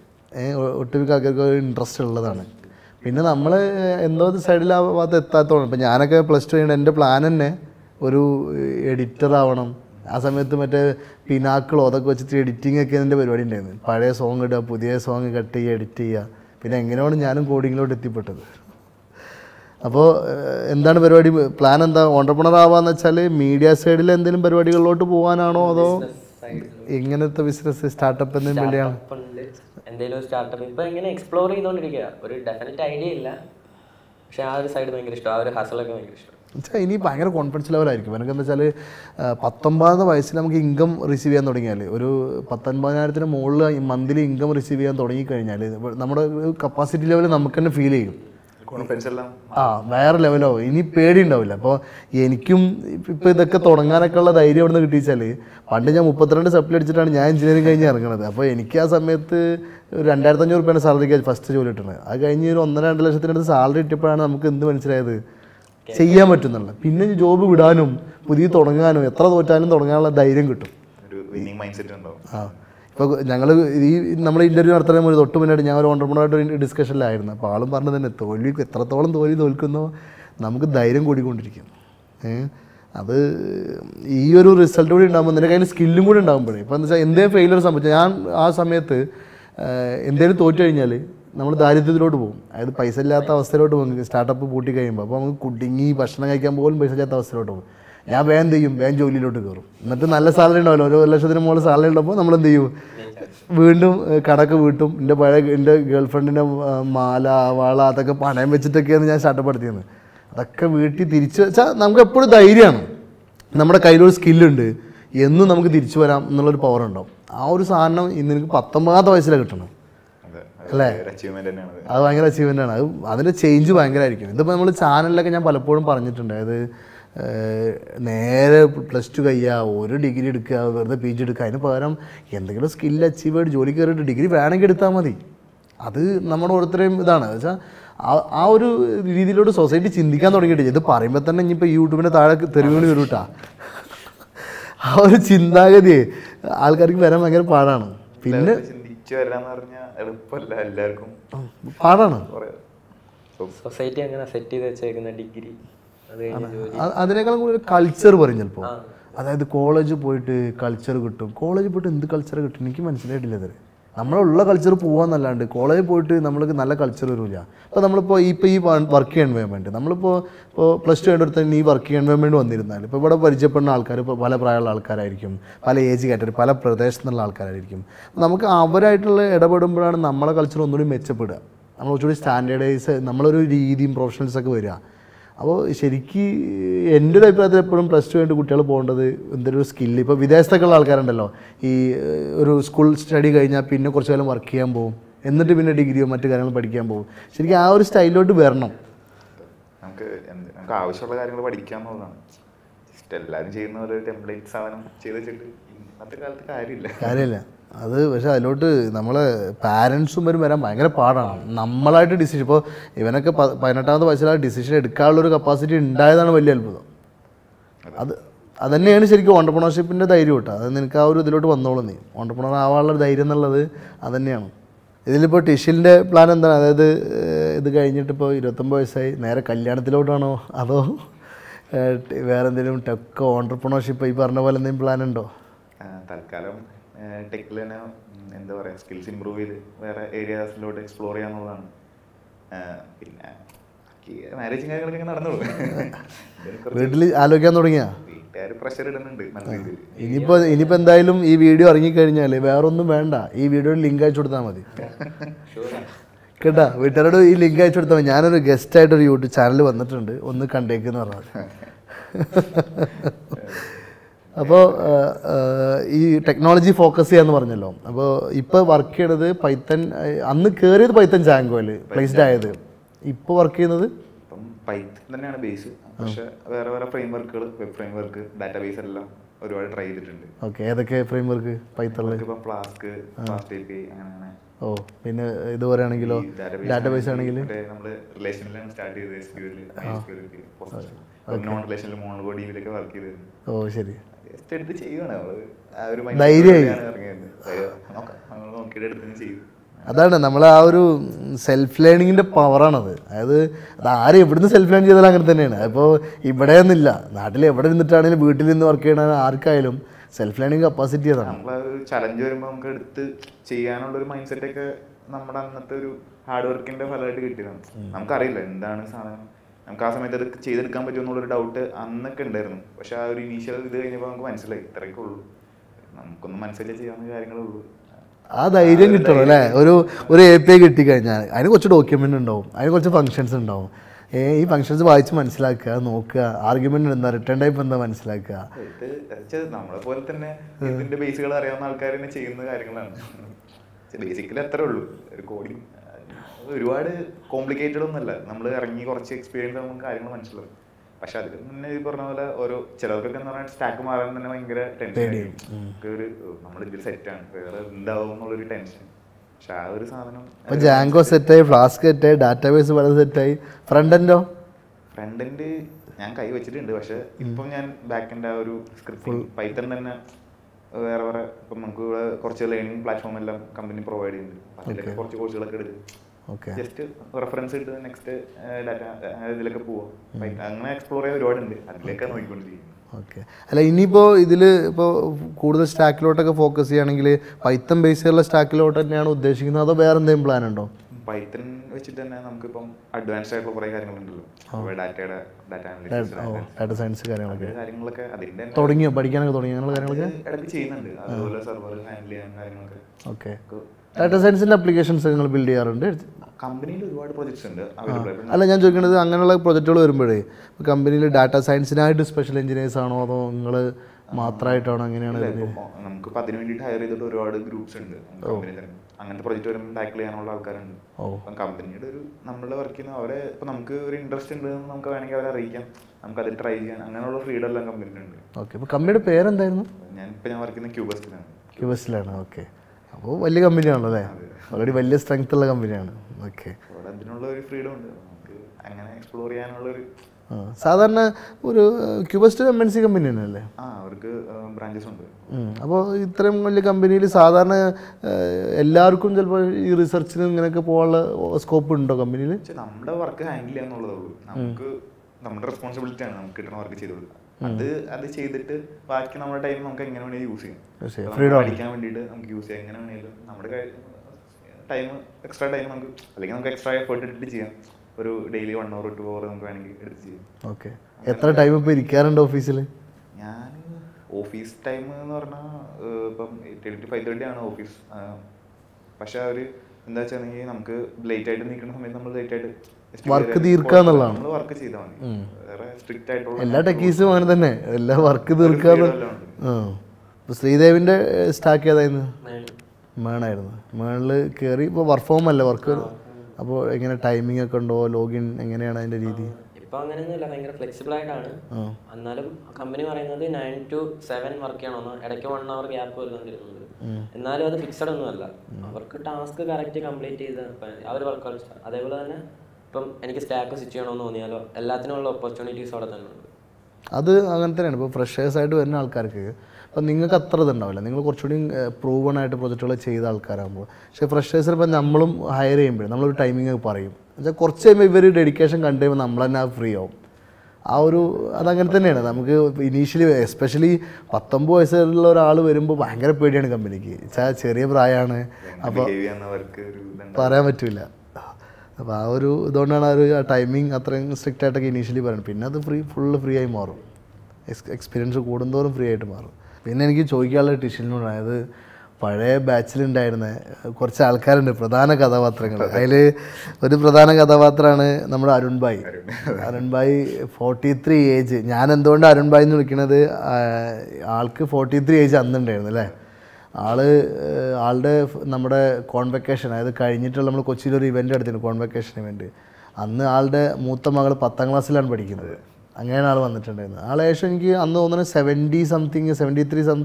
S1: ഒട്ടുമിക്ക ആൾക്കാർക്ക് ഇൻട്രസ്റ്റ് ഉള്ളതാണ് പിന്നെ നമ്മൾ എന്തോ സൈഡിൽ ആ ഭാഗത്ത് എത്താത്തതാണ് ഇപ്പം ഞാനൊക്കെ പ്ലസ് ടു കഴിഞ്ഞ എൻ്റെ പ്ലാൻ തന്നെ ഒരു എഡിറ്റർ ആവണം ആ സമയത്ത് മറ്റേ പിനാക്കളോ അതൊക്കെ വെച്ചിട്ട് എഡിറ്റിംഗ് ഒക്കെ എൻ്റെ പരിപാടി ഉണ്ടായിരുന്നു പഴയ സോങ് ഇടുക പുതിയ സോങ് കട്ട് ചെയ്യുക എഡിറ്റ് ചെയ്യുക പിന്നെ എങ്ങനെയാണ് ഞാനും കോഡിങ്ങിലോട്ട് എത്തിപ്പെട്ടത് അപ്പോൾ എന്താണ് പരിപാടി പ്ലാൻ എന്താ ഓണ്ടർപ്രണർ ആവാന്ന് വെച്ചാൽ മീഡിയ സൈഡിൽ എന്തെങ്കിലും പരിപാടികളിലോട്ട് പോകാനാണോ അതോ ഇങ്ങനത്തെ ബിസിനസ് സ്റ്റാർട്ടപ്പ് എന്തെങ്കിലും വേണ്ടിയാണ്
S3: സ്റ്റാർട്ടപ്പ് ഇപ്പൊ ഇങ്ങനെ എക്സ്പ്ലോർ ചെയ്തോണ്ടിരിക്കുക ഒരു ഡെഫിനറ്റ് ഐഡിയ ഇല്ല പക്ഷെ ആ ഒരു സൈഡ് ഭയങ്കര ഇഷ്ടം ആ ഒരു ഹസലൊക്കെ ഭയങ്കര ഇഷ്ടം
S1: വെച്ചാൽ ഇനി ഭയങ്കര കോൺഫിഡൻസ് ലെവലായിരിക്കും എനിക്ക് എന്താ വെച്ചാൽ പത്തൊമ്പതാമത് വയസ്സിൽ നമുക്ക് ഇൻകം റിസീവ് ചെയ്യാൻ തുടങ്ങിയാൽ ഒരു പത്തൊൻപതിനായിരത്തിന് മുകളിൽ മന്തിലി ഇൻകം റിസീവ് ചെയ്യാൻ തുടങ്ങിക്കഴിഞ്ഞാൽ നമ്മുടെ കപ്പാസിറ്റി ലെവൽ നമുക്ക് തന്നെ ഫീൽ ചെയ്യും ആ വേറെ ലെവലോ ഇനി പേടി ഉണ്ടാവില്ല അപ്പോൾ എനിക്കും ഇപ്പോൾ ഇതൊക്കെ തുടങ്ങാനൊക്കെ ഉള്ള ധൈര്യം എവിടെ നിന്ന് കിട്ടിച്ചാൽ പണ്ട് ഞാൻ മുപ്പത്തിരണ്ട് സപ്ലി അടിച്ചിട്ടാണ് ഞാൻ എഞ്ചിനീയറിംഗ് കഴിഞ്ഞ് ഇറങ്ങണത് അപ്പോൾ എനിക്ക് ആ സമയത്ത് ഒരു രണ്ടായിരത്തി അഞ്ഞൂറ് രൂപയാണ് സാലറിക്ക് ഫസ്റ്റ് ജോലി കിട്ടുന്നത് അത് കഴിഞ്ഞ് ഒരു ഒന്നര രണ്ട് ലക്ഷത്തിനടുത്ത് സാലറി കിട്ടിയപ്പോഴാണ് നമുക്ക് എന്ത് മനസ്സിലായത് ചെയ്യാൻ എന്നുള്ളത് പിന്നെ ജോബ് വിടാനും പുതിയ തുടങ്ങാനും എത്ര തോറ്റാലും തുടങ്ങാനുള്ള ധൈര്യം കിട്ടും ആ ഇപ്പോൾ ഞങ്ങൾ ഈ നമ്മൾ ഇൻ്റർവ്യൂ നടത്തുന്ന ഒരു തൊട്ട് മുന്നോട്ട് ഞാൻ ഒരു ഓണ്ടർപ്രണറായിട്ട് ഒരു ഡിസ്കഷനിലായിരുന്നു അപ്പോൾ ആളും പറഞ്ഞു തന്നെ തോൽവി എത്രത്തോളം തോൽവി തോൽക്കുന്നു നമുക്ക് ധൈര്യം കൂടിക്കൊണ്ടിരിക്കുന്നു അത് ഈ ഒരു റിസൾട്ട് കൂടി ഉണ്ടാകുമ്പോൾ നിൻ്റെ കയ്യിൽ സ്കില്ലും കൂടി ഉണ്ടാകുമ്പോഴേ ഇപ്പോൾ എന്താ വെച്ചാൽ എന്തേലും ഫെയിലിയർ സംഭവിച്ചു ഞാൻ ആ സമയത്ത് എന്തേലും തോറ്റു കഴിഞ്ഞാൽ നമ്മൾ ദാരിദ്ര്യത്തിലോട്ട് പോകും അതായത് പൈസ ഇല്ലാത്ത അവസ്ഥയിലോട്ട് പോകും സ്റ്റാർട്ടപ്പ് പൂട്ടി കഴിയുമ്പോൾ അപ്പോൾ നമുക്ക് കുടുങ്ങി ഭക്ഷണം കഴിക്കാൻ പോലും പൈസ ഇല്ലാത്ത അവസ്ഥയിലോട്ട് പോകും ഞാൻ വേഗം ചെയ്യും വേഗം ജോലിയിലോട്ട് കയറും എന്നിട്ട് നല്ല സാലറി ഉണ്ടാവില്ല ഓരോ ലക്ഷത്തിന് മുകളിൽ സാലറി ഉള്ളപ്പോൾ നമ്മൾ എന്ത് ചെയ്യും വീണ്ടും കടക്ക് വീട്ടും എൻ്റെ പഴയ എൻ്റെ ഗേൾഫ്രണ്ടിൻ്റെ മാല വള അതൊക്കെ പണയം വെച്ചിട്ടൊക്കെയാണ് ഞാൻ ഷട്ടപ്പെടുത്തിയത് അതൊക്കെ വീട്ടിൽ തിരിച്ചു വെച്ചാൽ നമുക്ക് എപ്പോഴും ധൈര്യമാണ് നമ്മുടെ കയ്യിലൊരു സ്കില്ലുണ്ട് എന്നും നമുക്ക് തിരിച്ചു വരാം എന്നുള്ളൊരു പവർ ഉണ്ടാവും ആ ഒരു സാധനം ഇന്ന് എനിക്ക് പത്തൊമ്പതാമത്തെ വയസ്സിലെ കിട്ടണം അല്ലേ അത് ഭയങ്കര അച്ചീവ്മെൻ്റ് ആണ് അത് അതിൻ്റെ ചേഞ്ച് ഭയങ്കരമായിരിക്കും ഇതിപ്പോൾ നമ്മൾ ചാനലിലൊക്കെ ഞാൻ പലപ്പോഴും പറഞ്ഞിട്ടുണ്ട് അതായത് നേരെ പ്ലസ് ടു കഴിയുക ഒരു ഡിഗ്രി എടുക്കുക വെറുതെ പി ജി എടുക്കുക അതിന് പകരം എന്തെങ്കിലും സ്കിൽ അച്ചീവ് ചെയ്ത് ജോലി കയറിയിട്ട് ഡിഗ്രി വേണമെങ്കിൽ എടുത്താൽ മതി അത് നമ്മുടെ ഓരോരുത്തരെയും ഇതാണ് വെച്ചാൽ ആ ഒരു രീതിയിലോട്ട് സൊസൈറ്റി ചിന്തിക്കാൻ തുടങ്ങിയിട്ടില്ല ഇത് പറയുമ്പോൾ തന്നെ ഇനിയിപ്പോൾ യൂട്യൂബിൻ്റെ താഴെ തെരുവുകൾ വരും കേട്ടാ ആ ഒരു ചിന്താഗതി ആൾക്കാർക്ക് വരാൻ ഭയങ്കര പാടാണ് പിന്നെ പാടാണ്
S3: സൊസൈറ്റി അങ്ങനെ സെറ്റ് ചെയ്ത് വെച്ചേക്കുന്ന ഡിഗ്രി
S1: അതിനേക്കാളും കൂടുതൽ കൾച്ചർ പറഞ്ഞു ചിലപ്പോൾ അതായത് കോളേജ് പോയിട്ട് കൾച്ചർ കിട്ടും കോളേജ് പോയിട്ട് എന്ത് കൾച്ചർ കിട്ടും എനിക്ക് മനസ്സിലായിട്ടില്ല അതെ നമ്മളുള്ള കൾച്ചർ പോകാന്നല്ലാണ്ട് കോളേജിൽ പോയിട്ട് നമ്മൾക്ക് നല്ല കൾച്ചർ വരില്ല അപ്പോൾ നമ്മളിപ്പോൾ ഇപ്പോൾ ഈ വർക്ക് എൻവയോൺമെൻറ്റ് നമ്മളിപ്പോൾ ഇപ്പോൾ പ്ലസ് ടു കഴിഞ്ഞ ഈ വർക്ക് എൻവയോൺമെൻറ്റ് വന്നിരുന്നാൽ ഇപ്പോൾ ഇവിടെ പരിചയപ്പെടുന്ന ആൾക്കാർ ഇപ്പോൾ പല പ്രായമുള്ള ആൾക്കാരായിരിക്കും പല ഏജ് കാറ്റഗറി പല പ്രദേശത്തു നിന്നുള്ള ആൾക്കാരായിരിക്കും നമുക്ക് അവരായിട്ടുള്ള ഇടപെടുമ്പോഴാണ് നമ്മളെ കൾച്ചർ ഒന്നുകൂടി മെച്ചപ്പെടുക നമ്മൾ കുറച്ചുകൂടി സ്റ്റാൻഡേർഡൈസ് നമ്മളൊരു രീതിയും പ്രൊഫഷണൽസൊക്കെ വരിക അപ്പോൾ ശരിക്ക് എൻ്റെ ഒരു അഭിപ്രായത്തിൽ എപ്പോഴും പ്ലസ് ടു കഴിഞ്ഞ് കുട്ടികൾ പോകേണ്ടത് എന്തൊരു സ്കില്ല് ഇപ്പോൾ വിദേശത്തൊക്കെയുള്ള ആൾക്കാരുണ്ടല്ലോ ഈ ഒരു സ്കൂൾ സ്റ്റഡി കഴിഞ്ഞാൽ പിന്നെ കുറച്ച് കാലം വർക്ക് ചെയ്യാൻ പോകും എന്നിട്ട് പിന്നെ ഡിഗ്രിയോ മറ്റു കാര്യങ്ങൾ പഠിക്കാൻ പോകും ശരിക്കും ആ ഒരു സ്റ്റൈലിലോട്ട് വരണം
S2: നമുക്ക് നമുക്ക് ആവശ്യമുള്ള കാര്യങ്ങൾ പഠിക്കാന്നുള്ളതാണ് എല്ലാവരും ചെയ്യുന്ന ഒരു ടെംപ്ലേറ്റ് സാധനം ചെയ്ത് വെച്ചിട്ട് ഇന്നത്തെ കാലത്ത് കാര്യമില്ല കാര്യമില്ല
S1: അത് പക്ഷേ അതിലോട്ട് നമ്മളെ പാരൻസും വരും വരാൻ ഭയങ്കര പാടാണ് നമ്മളായിട്ട് ഡിസിഷൻ ഇപ്പോൾ ഇവനൊക്കെ പതിനെട്ടാമത് വയസ്സിൽ ആ ഡിസിഷൻ എടുക്കാനുള്ളൊരു കപ്പാസിറ്റി ഉണ്ടായതാണ് വലിയ അത്ഭുതം അത് അതന്നെയാണ് ശരിക്കും ഓണ്ടർപ്രണർഷിപ്പിൻ്റെ ധൈര്യം കേട്ടോ അത് നിനക്ക് ആ ഒരു ഇതിലോട്ട് വന്നോളും നീ ഓണ്ടർപ്രണർ ആവാനുള്ള ധൈര്യം എന്നുള്ളത് അതന്നെയാണ് ഇതിലിപ്പോൾ ടിഷിലിൻ്റെ പ്ലാൻ എന്താണ് അതായത് ഇത് കഴിഞ്ഞിട്ടിപ്പോൾ ഇരുപത്തൊമ്പത് വയസ്സായി നേരെ കല്യാണത്തിലോട്ടാണോ അതോ വേറെ എന്തെങ്കിലും ടെക്കോ ഓണ്ടർപ്രണർഷിപ്പ് ഈ പറഞ്ഞ പോലെ എന്തെങ്കിലും പ്ലാൻ ഉണ്ടോ
S2: തൽക്കാലം ടെക്കിൽ തന്നെ എന്താ പറയുക സ്കിൽസ് ഇമ്പ്രൂവ് ചെയ്ത് വേറെ ഏരിയാസിലോട്ട് എക്സ്പ്ലോർ ചെയ്യാന്നുള്ളതാണ് പിന്നെ മാരേജ് കാര്യങ്ങളൊക്കെ നടന്നുള്ളൂ വീട്ടിൽ
S1: ആലോചിക്കാൻ തുടങ്ങിയ ഇനിയിപ്പോ ഇനിയിപ്പോ എന്തായാലും ഈ വീഡിയോ ഇറങ്ങിക്കഴിഞ്ഞാല് വേറൊന്നും വേണ്ട ഈ വീഡിയോ ലിങ്ക് അയച്ചു കൊടുത്താൽ മതി കേട്ടാ വീട്ടുകാരോട് ഈ ലിങ്ക് അയച്ചു കൊടുത്താൽ ഞാനൊരു ഗസ്റ്റ് ആയിട്ട് ഒരു യൂട്യൂബ് ചാനൽ വന്നിട്ടുണ്ട് ഒന്ന് കണ്ടേക്കെന്ന് പറഞ്ഞാൽ അപ്പോൾ ഈ ടെക്നോളജി ഫോക്കസ് ചെയ്യാന്ന് പറഞ്ഞല്ലോ അപ്പോൾ ഇപ്പോൾ വർക്ക് ചെയ്യണത് പൈത്തൻ അന്ന് കയറിയത് പൈത്തൻ ജാങ്കോയിൽ പ്ലേസ്ഡ് ആയത് ഇപ്പോൾ വർക്ക് ചെയ്യുന്നത്
S2: പൈത്തൻ തന്നെയാണ് ബേസ് പക്ഷെ വേറെ വേറെ ഫ്രെയിം വർക്കുകൾ വെബ് ഫ്രെയിം വർക്ക് ഡാറ്റാബേസ് എല്ലാം ഒരുപാട് ട്രൈ ചെയ്തിട്ടുണ്ട്
S1: ഓക്കെ ഏതൊക്കെ ഫ്രെയിം വർക്ക് പൈത്തണിൽ ഇപ്പോൾ
S2: ഫ്ലാസ്ക് അങ്ങനെ
S1: ഓ പിന്നെ ഇതുവരെ ആണെങ്കിലോ ഡാറ്റാബേസ് ആണെങ്കിൽ
S2: നമ്മൾ റിലേഷനിലാണ് സ്റ്റാർട്ട് ചെയ്തത് നോൺ റിലേഷനിൽ മോണോഗോ ഡിയിലൊക്കെ വർക്ക് ചെയ്തിരുന്നു ഓ ശരി ആ ഒരു
S1: അതാണ് നമ്മൾ ആ ഒരു സെൽഫ് ലേണിങ്ങിൻ്റെ പവറാണത് അതായത് അത് ആരും എവിടുന്ന് സെൽഫ് ലേൺ ചെയ്താലും അങ്ങനെ തന്നെയാണ് അപ്പോൾ ഇവിടെ ഒന്നുമില്ല നാട്ടിൽ എവിടെ നിന്നിട്ടാണെങ്കിലും വീട്ടിൽ നിന്ന് വർക്ക് ചെയ്യണ ആർക്കായാലും സെൽഫ് ലേണിംഗ് കപ്പാസിറ്റി അതാണ്
S2: ചലഞ്ച് വരുമ്പോൾ നമുക്ക് എടുത്ത് ചെയ്യാനുള്ള ഒരു മൈൻഡ് ഒക്കെ നമ്മുടെ അന്നത്തെ ഒരു ഹാർഡ് വർക്കിന്റെ ഫലമായിട്ട് കിട്ടിയതാണ് നമുക്കറിയില്ല എന്താണ് സാധനം നമുക്ക് ആ സമയത്ത് അത് ചെയ്തെടുക്കാൻ പറ്റുമെന്നുള്ളൊരു ഡൗട്ട് അന്നൊക്കെ ഉണ്ടായിരുന്നു പക്ഷെ ആ ഒരു ഇനീഷ്യൽ ഇത് കഴിഞ്ഞപ്പോൾ നമുക്ക് മനസ്സിലായി ഇത്രയൊക്കെ ഉള്ളൂ നമുക്കൊന്നും മനസ്സിലായി ചെയ്യാവുന്ന കാര്യങ്ങളേ ഉള്ളൂ
S1: ആ ധൈര്യം കിട്ടണം അല്ലേ ഒരു ഒരു എ പി ഐ കിട്ടിക്കഴിഞ്ഞാൽ അതിന് കുറച്ച് ഡോക്യുമെൻ്റ് ഉണ്ടാവും അതിന് കുറച്ച് ഫങ്ഷൻസ് ഉണ്ടാവും ഏ ഈ ഫങ്ഷൻസ് വായിച്ച് മനസ്സിലാക്കുക നോക്കുക ആർഗ്യുമെന്റ് എന്താ റിട്ടേൺ ടൈപ്പ് എന്താ മനസ്സിലാക്കുക
S2: നമ്മളെ പോലെ തന്നെ ഇതിന്റെ ബേസുകൾ അറിയാവുന്ന ആൾക്കാർ തന്നെ ചെയ്യുന്ന കാര്യങ്ങളാണ് ബേസിക്കലി അത്രേ ഉള്ളൂ ഒരു കോഡിങ് ഒരുപാട് കോംപ്ലിക്കേറ്റഡ് ഒന്നുമല്ല നമ്മൾ ഇറങ്ങി കുറച്ച് എക്സ്പീരിയൻസ് നമുക്ക് കാര്യങ്ങൾ മനസ്സിലാവും പക്ഷെ അതിൽ മുന്നേ ഈ പറഞ്ഞ പോലെ ഓരോ ചിലർക്കൊക്കെ എന്ന് പറഞ്ഞാൽ സ്റ്റാക്ക് മാറാൻ തന്നെ ഭയങ്കര ടെൻഷൻ ഒരു നമ്മൾ ഇതിൽ സെറ്റ് ആണ് വേറെ എന്താവും എന്നുള്ളൊരു ടെൻഷൻ പക്ഷെ ആ ഒരു സാധനം
S1: ജാങ്കോ സെറ്റായി ഫ്ലാസ്ക് സെറ്റായി ഡാറ്റാബേസ് വളരെ സെറ്റായി ഫ്രണ്ട് എൻഡോ
S2: ഫ്രണ്ട് ഞാൻ കൈ വെച്ചിട്ടുണ്ട് പക്ഷെ ഇപ്പം ഞാൻ ബാക്ക് ആ ഒരു സ്ക്രിപ്റ്റ് പൈത്തൺ തന്നെ വേറെ വേറെ ഇപ്പം നമുക്ക് ഇവിടെ കുറച്ച് ലേണിംഗ് പ്ലാറ്റ്ഫോം എല്ലാം കമ്പനി പ്രൊവൈഡ് ചെയ്യുന്നുണ്ട് അതിലൊക്കെ കുറച്ച് കോഴ്സുകളൊക്കെ എടുക്കും ജസ്റ്റ് റെഫറൻസ് ഇട്ട് നെക്സ്റ്റ് ഡാറ്റ ഇതിലൊക്കെ പോവാം അങ്ങനെ എക്സ്പ്ലോർ ചെയ്യാൻ ഒരുപാടുണ്ട് അതിലേക്ക് നോക്കിക്കൊണ്ടിരിക്കുന്നത് ഓക്കെ
S1: അല്ല ഇനിയിപ്പോൾ ഇതിൽ ഇപ്പോൾ കൂടുതൽ സ്റ്റാക്കിലോട്ടൊക്കെ ഫോക്കസ് ചെയ്യുകയാണെങ്കിൽ പൈത്തൺ ബേസ് ചെയ്തുള്ള സ്റ്റാക്കിലോട്ട് തന്നെയാണ് ഉദ്ദേശിക്കുന്നത് അതോ വേറെ എന്തെങ്കിലും പ്ലാൻ ഉണ്ടോ
S2: പൈത്തൺ വെച്ചിട്ട് തന്നെ നമുക്കിപ്പം അഡ്വാൻസ്ഡ് ആയിട്ടുള്ള കുറേ കാര്യങ്ങളുണ്ടല്ലോ ഡാറ്റയുടെ
S1: ഡാറ്റ സയൻസ് കാര്യങ്ങളൊക്കെ കാര്യങ്ങളൊക്കെ അതിൻ്റെ തുടങ്ങിയോ പഠിക്കാനൊക്കെ തുടങ്ങിയ കാര്യങ്ങളൊക്കെ ഇടയ്ക്ക്
S2: ചെയ്യുന്നുണ്ട് അതുപോലെ സെർവർ ഹാൻഡിൽ ചെയ്യാൻ കാര്യങ്ങളൊക്കെ ഓക്കെ ഡാറ്റാ സയൻസിന്റെ
S1: അപ്ലിക്കേഷൻസ് നിങ്ങൾ ബിൽഡ് ചെയ്യാറുണ്ട്
S2: കമ്പനിയിൽ ഒരുപാട് പ്രൊജക്ട്സ് ഉണ്ട് അല്ല
S1: ഞാൻ ചോദിക്കുന്നത് അങ്ങനെയുള്ള പ്രൊജക്റ്റുകൾ വരുമ്പോഴേ കമ്പനിയിൽ ഡാറ്റാ സയൻസിനായിട്ട് സ്പെഷ്യൽ എഞ്ചിനീയേഴ്സ് ആണോ അതോ നിങ്ങൾ മാത്രമായിട്ടാണോ അങ്ങനെയാണ്
S2: നമുക്ക് അതിന് വേണ്ടിയിട്ട് ഹയർ ചെയ്തിട്ട് ഒരുപാട് ഗ്രൂപ്പ്സ് ഉണ്ട് അങ്ങനത്തെ പ്രൊജക്റ്റ് വരുമ്പോൾ ടാക്കിൾ ചെയ്യാനുള്ള ആൾക്കാരുണ്ട് അപ്പം കമ്പനിയുടെ ഒരു നമ്മൾ വർക്ക് ചെയ്യുന്ന അവരെ ഇപ്പം നമുക്ക് ഒരു ഇൻട്രസ്റ്റ് ഉണ്ട് എന്ന് നമുക്ക് വേണമെങ്കിൽ അവരെ അറിയിക്കാം നമുക്ക് അത് ട്രൈ ചെയ്യാൻ അങ്ങനെയുള്ള ഫ്രീഡം എല്ലാം കമ്പനിയിലുണ്ട്
S1: ഓക്കെ അപ്പോൾ കമ്പനിയുടെ പേരെന്തായിരുന്നു
S2: ഞാൻ ഇപ്പം ഞാൻ വർക്ക് ചെയ്യുന്ന ക്യൂബസ്റ്റിലാണ്
S1: ക്യൂബസ്റ്റിലാണ് ഓക്കെ അപ്പോൾ വലിയ കമ്പനിയാണല്ലോ അല്ലേ ഓൾറെഡി വലിയ സ്ട്രെങ്ത് ഉള്ള കമ്പനിയാണ് ഓക്കെ സാധാരണ ഒരു QBurst M N C company തന്നെയല്ലേ
S2: അവർക്ക് ബ്രാഞ്ചസ് ഉണ്ട്
S1: അപ്പോൾ ഇത്രയും വലിയ കമ്പനിയിൽ സാധാരണ എല്ലാവർക്കും ചിലപ്പോൾ ഈ റിസർച്ചിന് ഇങ്ങനെയൊക്കെ പോകാനുള്ള സ്കോപ്പ് ഉണ്ടോ കമ്പനിയിൽ
S2: നമ്മുടെ വർക്ക് ഹാൻഡിൽ ചെയ്യാന്നുള്ളതേ ഉള്ളൂ നമുക്ക് നമ്മുടെ റെസ്പോൺസിബിലിറ്റി ആണ് നമുക്ക് കിട്ടുന്ന വർക്ക് ചെയ്തു കൊടുക്കുക അത് അത് ചെയ്തിട്ട് ബാക്കി നമ്മുടെ ടൈം നമുക്ക് എങ്ങനെ വേണേലും യൂസ് ചെയ്യാം പഠിക്കാൻ വേണ്ടിയിട്ട് നമുക്ക് യൂസ് ചെയ്യാം എങ്ങനെ വേണേലും നമ്മുടെ ടൈം എക്സ്ട്രാ ടൈം നമുക്ക് അല്ലെങ്കിൽ നമുക്ക് എക്സ്ട്രാ എഫേർട്ട് എടുത്തിട്ട് ചെയ്യാം ഒരു daily one hour two hour നമുക്ക് വേണമെങ്കിൽ എടുത്ത് ചെയ്യാം
S1: ഓക്കെ എത്ര ടൈം ഇപ്പോൾ ഇരിക്കാറുണ്ട് ഓഫീസിൽ
S2: ഞാൻ ഓഫീസ് ടൈം എന്ന് പറഞ്ഞാൽ ഇപ്പം എയ്റ്റ് ടു ഫൈവ് തേർട്ടി ആണ് ഓഫീസ് പക്ഷേ ഒരു എന്താ വെച്ചിട്ടുണ്ടെങ്കിൽ നമുക്ക് ലേറ്റ് ആയിട്ട് നിൽക്കുന്ന സമയത്ത് നമ്മൾ ലേറ്റ് ആയിട്ട് വർക്ക് തീർക്കുക എന്നുള്ളതാണ് വർക്ക് ചെയ്താൽ മതി എല്ലാ ടെക്കീസും
S1: അങ്ങനെ തന്നെ എല്ലാ വർക്ക് തീർക്കുക ശ്രീദേവിന്റെ സ്റ്റാക്ക് ഏതായിരുന്നു മേണായിരുന്നു മേണിൽ കയറി ഇപ്പോൾ വർഫോം അല്ല വർക്ക് അപ്പോൾ എങ്ങനെ ടൈമിംഗ് ഒക്കെ ഉണ്ടോ ലോഗിൻ എങ്ങനെയാണ് അതിന്റെ രീതി
S3: ഇപ്പൊ അങ്ങനെയൊന്നുമില്ല ഭയങ്കര ഫ്ലെക്സിബിൾ ആയിട്ടാണ് എന്നാലും കമ്പനി പറയുന്നത് നയൻ ടു സെവൻ വർക്ക് ചെയ്യണമെന്ന് ഇടയ്ക്ക് വൺ അവർ ഗ്യാപ്പ് എല്ലാം തരുന്നുണ്ട് എന്നാലും അത് ഫിക്സഡ് ഒന്നുമല്ല അവർക്ക് ടാസ്ക് കറക്റ്റ് കംപ്ലീറ്റ് ചെയ്ത് അവർ വർക്ക് അതേപോലെ തന്നെ ഇപ്പം എനിക്ക് സ്റ്റാക്ക് സ്റ്റിച്ച് ചെയ്യണമെന്ന് തോന്നിയാലോ എല്ലാത്തിനുമുള്ള ഓപ്പർച്യൂണിറ്റീസ് അവിടെ തന്നെ ഉണ്ട്
S1: അത് അങ്ങനെ തന്നെയാണ് ഇപ്പോൾ ആയിട്ട് വരുന്ന ആൾക്കാർക്ക് അപ്പം നിങ്ങൾക്ക് അത്ര ഇതുണ്ടാവില്ല നിങ്ങൾ കുറച്ചുകൂടി പ്രൂവൺ ആയിട്ട് പ്രൊജക്റ്റുകൾ ചെയ്ത ആൾക്കാരാകുമ്പോൾ പക്ഷേ ഫ്രഷേഴ്സ് ഇപ്പം നമ്മളും ഹയർ ചെയ്യുമ്പോൾ നമ്മളൊരു ടൈമിങ് പറയും എന്നുവെച്ചാൽ കുറച്ച് കഴിയുമ്പോൾ ഇവർ ഡെഡിക്കേഷൻ കണ്ടു കഴിയുമ്പോൾ നമ്മൾ തന്നെ ഫ്രീ ആവും ആ ഒരു അതങ്ങനെ തന്നെയാണ് നമുക്ക് ഇനീഷ്യലി എസ്പെഷ്യലി പത്തൊമ്പത് വയസ്സുള്ള ഒരാൾ വരുമ്പോൾ ഭയങ്കര പേടിയാണ് കമ്പനിക്ക് ചെറിയ പ്രായമാണ് അപ്പോൾ പറയാൻ പറ്റില്ല അപ്പോൾ ആ ഒരു ഇതുകൊണ്ടാണ് ആ ഒരു ടൈമിങ് അത്രയും സ്ട്രിക്റ്റ് ആയിട്ടൊക്കെ ഇനീഷ്യലി പറയുന്നത് പിന്നെ അത് ഫ്രീ ഫുള്ള് ഫ്രീ ആയി മാറും എക്സ്പീരിയൻസ് കൂടുന്തോറും ഫ്രീ ആയിട്ട് മാറും പിന്നെ എനിക്ക് ചോദിക്കാനുള്ള ടിഷിലിനോട് അതായത് പഴയ ബാച്ചിലുണ്ടായിരുന്ന കുറച്ച് ആൾക്കാരുണ്ട് പ്രധാന കഥാപാത്രങ്ങൾ അതിൽ ഒരു പ്രധാന കഥാപാത്രമാണ് നമ്മുടെ Arunbhai Arunbhai forty three age ഞാൻ എന്തുകൊണ്ട് അരുൺഭായ് എന്ന് വിളിക്കുന്നത് ആൾക്ക് ഫോർട്ടി ത്രീ ഏജ് അന്നുണ്ടായിരുന്നു അല്ലേ ആൾ ആളുടെ നമ്മുടെ കോൺവെക്കേഷൻ അതായത് കഴിഞ്ഞിട്ടുള്ള നമ്മൾ കൊച്ചിയിൽ ഒരു ഇവൻ്റ് എടുത്തിരുന്നു കോൺവെക്കേഷൻ ഇവൻ്റ് അന്ന് ആളുടെ മൂത്ത മകൾ പത്താം ക്ലാസ്സിലാണ് പഠിക്കുന്നത് അങ്ങനെയാണ് ആൾ വന്നിട്ടുണ്ടായിരുന്നത് ആൾ ഏകദേശം എനിക്ക് അന്ന് തോന്നുന്നത് seventy something seventy three some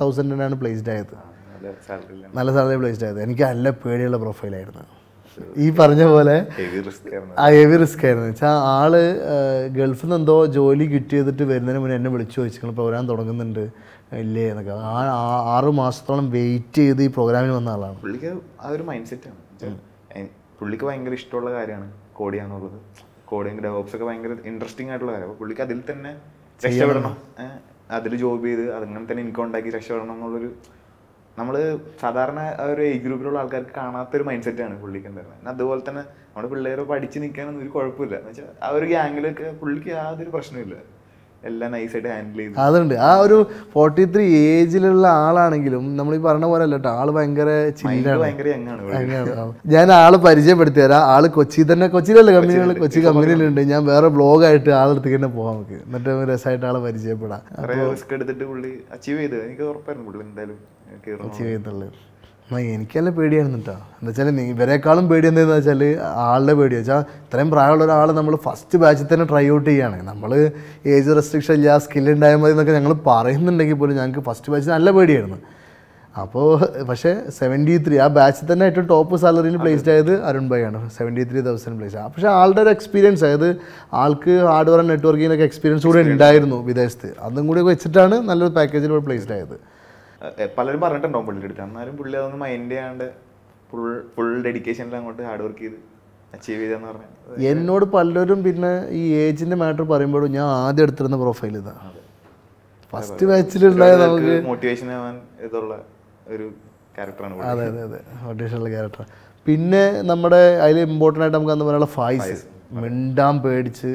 S1: തൗസൻഡിനാണ് പ്ലേസ്ഡ് ആയത് നല്ല സാലറി പ്ലേസ്ഡ് ആയത് എനിക്ക് നല്ല പേടിയുള്ള പ്രൊഫൈലായിരുന്നു ഈ പറഞ്ഞ പോലെ ആ ഹെവി റിസ്ക് ആയിരുന്നു വെച്ചാൽ ആള് ഗൾഫിൽ നിന്ന് എന്തോ ജോലി കിട്ടിയതിട്ട് വരുന്നതിന് മുന്നേ എന്നെ വിളിച്ചു ചോദിച്ചു പ്രോഗ്രാം തുടങ്ങുന്നുണ്ട് ഇല്ലേ എന്നൊക്കെ ആ ആറ് മാസത്തോളം വെയിറ്റ് ചെയ്ത് ഈ പ്രോഗ്രാമിന് വന്ന ആളാണ്
S2: പുള്ളിക്ക് ആ ഒരു മൈൻഡ് സെറ്റാണ് പുള്ളിക്ക് ഭയങ്കര ഇഷ്ടമുള്ള കാര്യമാണ് കോഡിയാണുള്ളത് കോഡിങ് ഡെവോപ്സ് ഒക്കെ ഭയങ്കര ഇൻട്രസ്റ്റിംഗ് ആയിട്ടുള്ള കാര്യം അപ്പോൾ പുള്ളിക്ക് അതിൽ തന്നെ രക്ഷപ്പെടണം അതിൽ ജോബ് ചെയ്ത് അതങ്ങനെ തന്നെ ഇൻകം ഉണ്ടാക്കി രക്ഷപ്പെടണം എന്നുള്ളൊരു നമ്മൾ സാധാരണ ഒരു ഏജ് ഗ്രൂപ്പിലുള്ള ആൾക്കാർക്ക് കാണാത്തൊരു മൈൻഡ് സെറ്റാണ് പുള്ളിക്ക് ഉണ്ടായിരുന്നത് അതുപോലെ തന്നെ നമ്മുടെ പിള്ളേരെ പഠിച്ച് നിൽക്കാനൊന്നും ഒരു കുഴപ്പമില്ല എന്ന് വെച്ചാൽ ആ ഒരു ഗ്യാങ്ങിലൊക്കെ പുള്ളിക്ക് യാതൊരു പ്രശ്നമില്ല എല്ലാം നൈസായിട്ട് ഹാൻഡിൽ ചെയ്തു
S1: അതുണ്ട് ആ ഒരു ഫോർട്ടി ത്രീ ഏജിലുള്ള ആളാണെങ്കിലും നമ്മൾ ഈ പറഞ്ഞ പോലെ അല്ല കേട്ടോ ആള് ഭയങ്കര ഞാൻ ആള് പരിചയപ്പെടുത്തി തരാം ആള് കൊച്ചി തന്നെ കൊച്ചിയിലല്ലേ കമ്പനികൾ കൊച്ചി കമ്പനിയിലുണ്ട് ഞാൻ വേറെ ബ്ലോഗ് ആയിട്ട് ആളെടുത്ത് തന്നെ പോവാം നമുക്ക് എന്നിട്ട് രസമായിട്ട് ആളെ പരിചയപ്പെടാം
S2: എടുത്തിട്ട് പുള്ളി അച്ചീവ് ചെയ്തത് എനിക്ക് ഉറപ്പായിരുന്നു
S1: പുള്ളി എന്തായാലും അച്ചീവ് ചെയ്തുള്ളത് എനിക്കല്ല പേടിയായിരുന്നു കേട്ടോ എന്താ വെച്ചാൽ നീ ഇവരെക്കാളും പേടി എന്താന്ന് വെച്ചാൽ ആളുടെ പേടി വെച്ചാൽ ഇത്രയും പ്രായമുള്ള ഒരാൾ നമ്മൾ ഫസ്റ്റ് ബാച്ചിൽ തന്നെ ട്രൈ ഔട്ട് ചെയ്യുകയാണ് നമ്മൾ ഏജ് റെസ്ട്രിക്ഷൻ ഇല്ല സ്കില്ലുണ്ടായാൽ മതി എന്നൊക്കെ ഞങ്ങൾ പറയുന്നുണ്ടെങ്കിൽ പോലും ഞങ്ങൾക്ക് ഫസ്റ്റ് ബാച്ച് നല്ല പേടിയായിരുന്നു അപ്പോൾ പക്ഷേ സെവൻറ്റി ത്രീ ആ ബാച്ചിൽ തന്നെ ഏറ്റവും ടോപ്പ് സാലറിയിൽ പ്ലേസ്ഡ് ആയത് അരുൺ ഭായ് ആണ് സെവൻറ്റി ത്രീ തൗസൻഡ് പ്ലേസ് ആ പക്ഷേ ആളുടെ ഒരു എക്സ്പീരിയൻസ് അതായത് ആൾക്ക് ഹാർഡ്വെയർ നെറ്റ്വർക്കിങ്ങിനൊക്കെ എക്സ്പീരിയൻസ് കൂടെ ഉണ്ടായിരുന്നു വിദേശത്ത് അതും കൂടി വെച്ചിട്ടാണ് നല്ലൊരു പാക്കേജിൽ പ്ലേസ്ഡ് ആയത്
S2: പലരും പറഞ്ഞിട്ടുണ്ടാവും പുള്ളിയുടെ അടുത്ത് എന്നാലും പുള്ളി അതൊന്ന് മൈൻഡ് ചെയ്യാണ്ട് ഫുൾ ഫുൾ ഡെഡിക്കേഷനിൽ അങ്ങോട്ട് ഹാർഡ് വർക്ക് ചെയ്ത് അച്ചീവ് ചെയ്തെന്ന് പറഞ്ഞു
S1: എന്നോട് പലരും പിന്നെ ഈ ഏജിന്റെ മാറ്റർ പറയുമ്പോഴും ഞാൻ ആദ്യം എടുത്തിരുന്ന പ്രൊഫൈൽ ഇതാ
S2: ഫസ്റ്റ് ബാച്ചിലുണ്ടായ നമുക്ക് മോട്ടിവേഷൻ ആവാൻ ഇതുള്ള ഒരു അതെ അതെ അതെ
S1: മോട്ടിവേഷനുള്ള ക്യാരക്ടർ പിന്നെ നമ്മുടെ അതിൽ ഇമ്പോർട്ടൻ്റ് ആയിട്ട് നമുക്ക് അന്ന് പറയാനുള്ള ഫൈസ് മിണ്ടാൻ പേടിച്ച്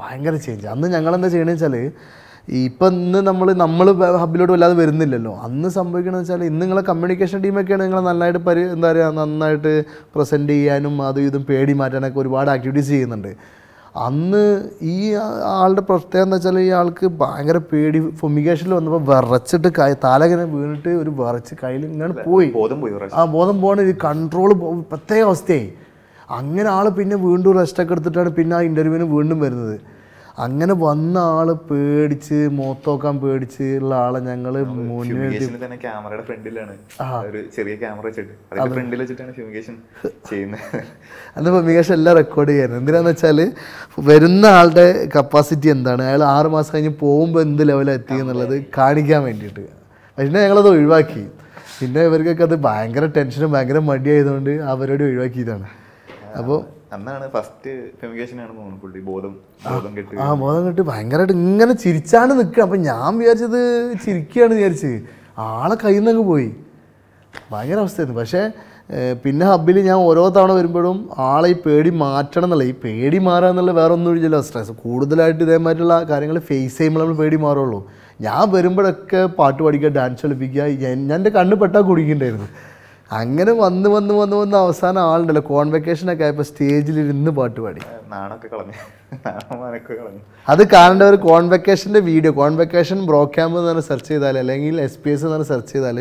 S1: ഭയങ്കര ചേഞ്ച് അന്ന് ഞങ്ങൾ എന്താ ചെയ്യണമെന്ന് വെച്ചാൽ ഇപ്പം ഇന്ന് നമ്മൾ നമ്മൾ ഹബിലോട്ട് വല്ലാതെ വരുന്നില്ലല്ലോ അന്ന് സംഭവിക്കണമെന്ന് വെച്ചാൽ ഇന്ന് നിങ്ങളെ കമ്മ്യൂണിക്കേഷൻ ടീമൊക്കെയാണ് നിങ്ങളെ നന്നായിട്ട് പരി എന്താ പറയുക നന്നായിട്ട് പ്രസൻറ്റ് ചെയ്യാനും അതും ഇതും പേടി മാറ്റാനൊക്കെ ഒരുപാട് ആക്ടിവിറ്റീസ് ചെയ്യുന്നുണ്ട് അന്ന് ഈ ആളുടെ പ്രത്യേകത എന്താ വെച്ചാൽ ഈ ആൾക്ക് ഭയങ്കര പേടി ഫൊമിഗേഷനിൽ വന്നപ്പോൾ വിറച്ചിട്ട് കൈ തലങ്ങനെ വീണിട്ട് ഒരു വിറച്ച് കയ്യിൽ ഇങ്ങനെ പോയി ആ ബോധം പോകണ ഒരു കൺട്രോൾ പ്രത്യേക അവസ്ഥയായി അങ്ങനെ ആൾ പിന്നെ വീണ്ടും റെസ്റ്റൊക്കെ എടുത്തിട്ടാണ് പിന്നെ ആ ഇൻ്റർവ്യൂവിന് വീണ്ടും വരുന്നത് അങ്ങനെ വന്ന ആള് പേടിച്ച് മോത്തോക്കാൻ പേടിച്ച് ഉള്ള ആളെ ഞങ്ങള്
S2: തന്നെ ക്യാമറയുടെ ഫ്രണ്ടിലാണ് ഒരു ചെറിയ ക്യാമറ വെച്ചിട്ട് ഫ്രണ്ടിൽ വെച്ചിട്ടാണ് ഫ്യൂമിഗേഷൻ ചെയ്യുന്നത്
S1: അന്ന് ഫ്യൂമിഗേഷൻ എല്ലാം റെക്കോർഡ് ചെയ്യാൻ എന്തിനാന്ന് വെച്ചാല് വരുന്ന ആളുടെ കപ്പാസിറ്റി എന്താണ് അയാൾ ആറ് മാസം കഴിഞ്ഞ് പോകുമ്പോൾ എന്ത് ലെവലിൽ എത്തി എന്നുള്ളത് കാണിക്കാൻ വേണ്ടിയിട്ട് പിന്നെ ഞങ്ങളത് ഒഴിവാക്കി പിന്നെ ഇവർക്കൊക്കെ അത് ഭയങ്കര ടെൻഷനും ഭയങ്കര മടിയായതുകൊണ്ട് അവരോട് ഒഴിവാക്കിയതാണ് അപ്പോൾ
S2: അന്നാണ് ഫസ്റ്റ് ആണ് തോന്നുന്നു പുള്ളി ബോധം ബോധം കെട്ട് ആ
S1: ബോധം കെട്ട് ഭയങ്കരമായിട്ട് ഇങ്ങനെ ചിരിച്ചാണ് നിൽക്കുക അപ്പം ഞാൻ വിചാരിച്ചത് ചിരിക്കുകയാണ് വിചാരിച്ച് ആളെ കയ്യിൽ നിന്നങ്ങ് പോയി ഭയങ്കര അവസ്ഥയായിരുന്നു പക്ഷേ പിന്നെ ഹബ്ബിൽ ഞാൻ ഓരോ തവണ വരുമ്പോഴും ആളെ ഈ പേടി മാറ്റണം എന്നുള്ള ഈ പേടി മാറുക എന്നുള്ള വേറെ ഒന്നും ഇല്ലല്ലോ സ്ട്രെസ് കൂടുതലായിട്ട് ഇതേമാതിരിയുള്ള കാര്യങ്ങൾ ഫേസ് ചെയ്യുമ്പോൾ നമ്മൾ പേടി മാറുള്ളൂ ഞാൻ വരുമ്പോഴൊക്കെ പാട്ട് പഠിക്കുക ഡാൻസ് കളിപ്പിക്കുക ഞാൻ എൻ്റെ കണ്ണ് പെട്ടാൽ കുടിക്കണ്ടായിരുന്നു അങ്ങനെ വന്ന് വന്ന് വന്ന് വന്ന് അവസാനം ആളുണ്ടല്ലോ കോൺവെക്കേഷനൊക്കെ ആയപ്പോൾ ഇരുന്ന് പാട്ട് പാടി അത് കാണേണ്ടവർ കോൺവെക്കേഷൻ്റെ വീഡിയോ കോൺവെക്കേഷൻ ബ്രോ ക്യാമ്പ് എന്ന് പറഞ്ഞ് സെർച്ച് ചെയ്താൽ അല്ലെങ്കിൽ എസ് പി എസ് എന്ന് പറഞ്ഞ് സെർച്ച് ചെയ്താൽ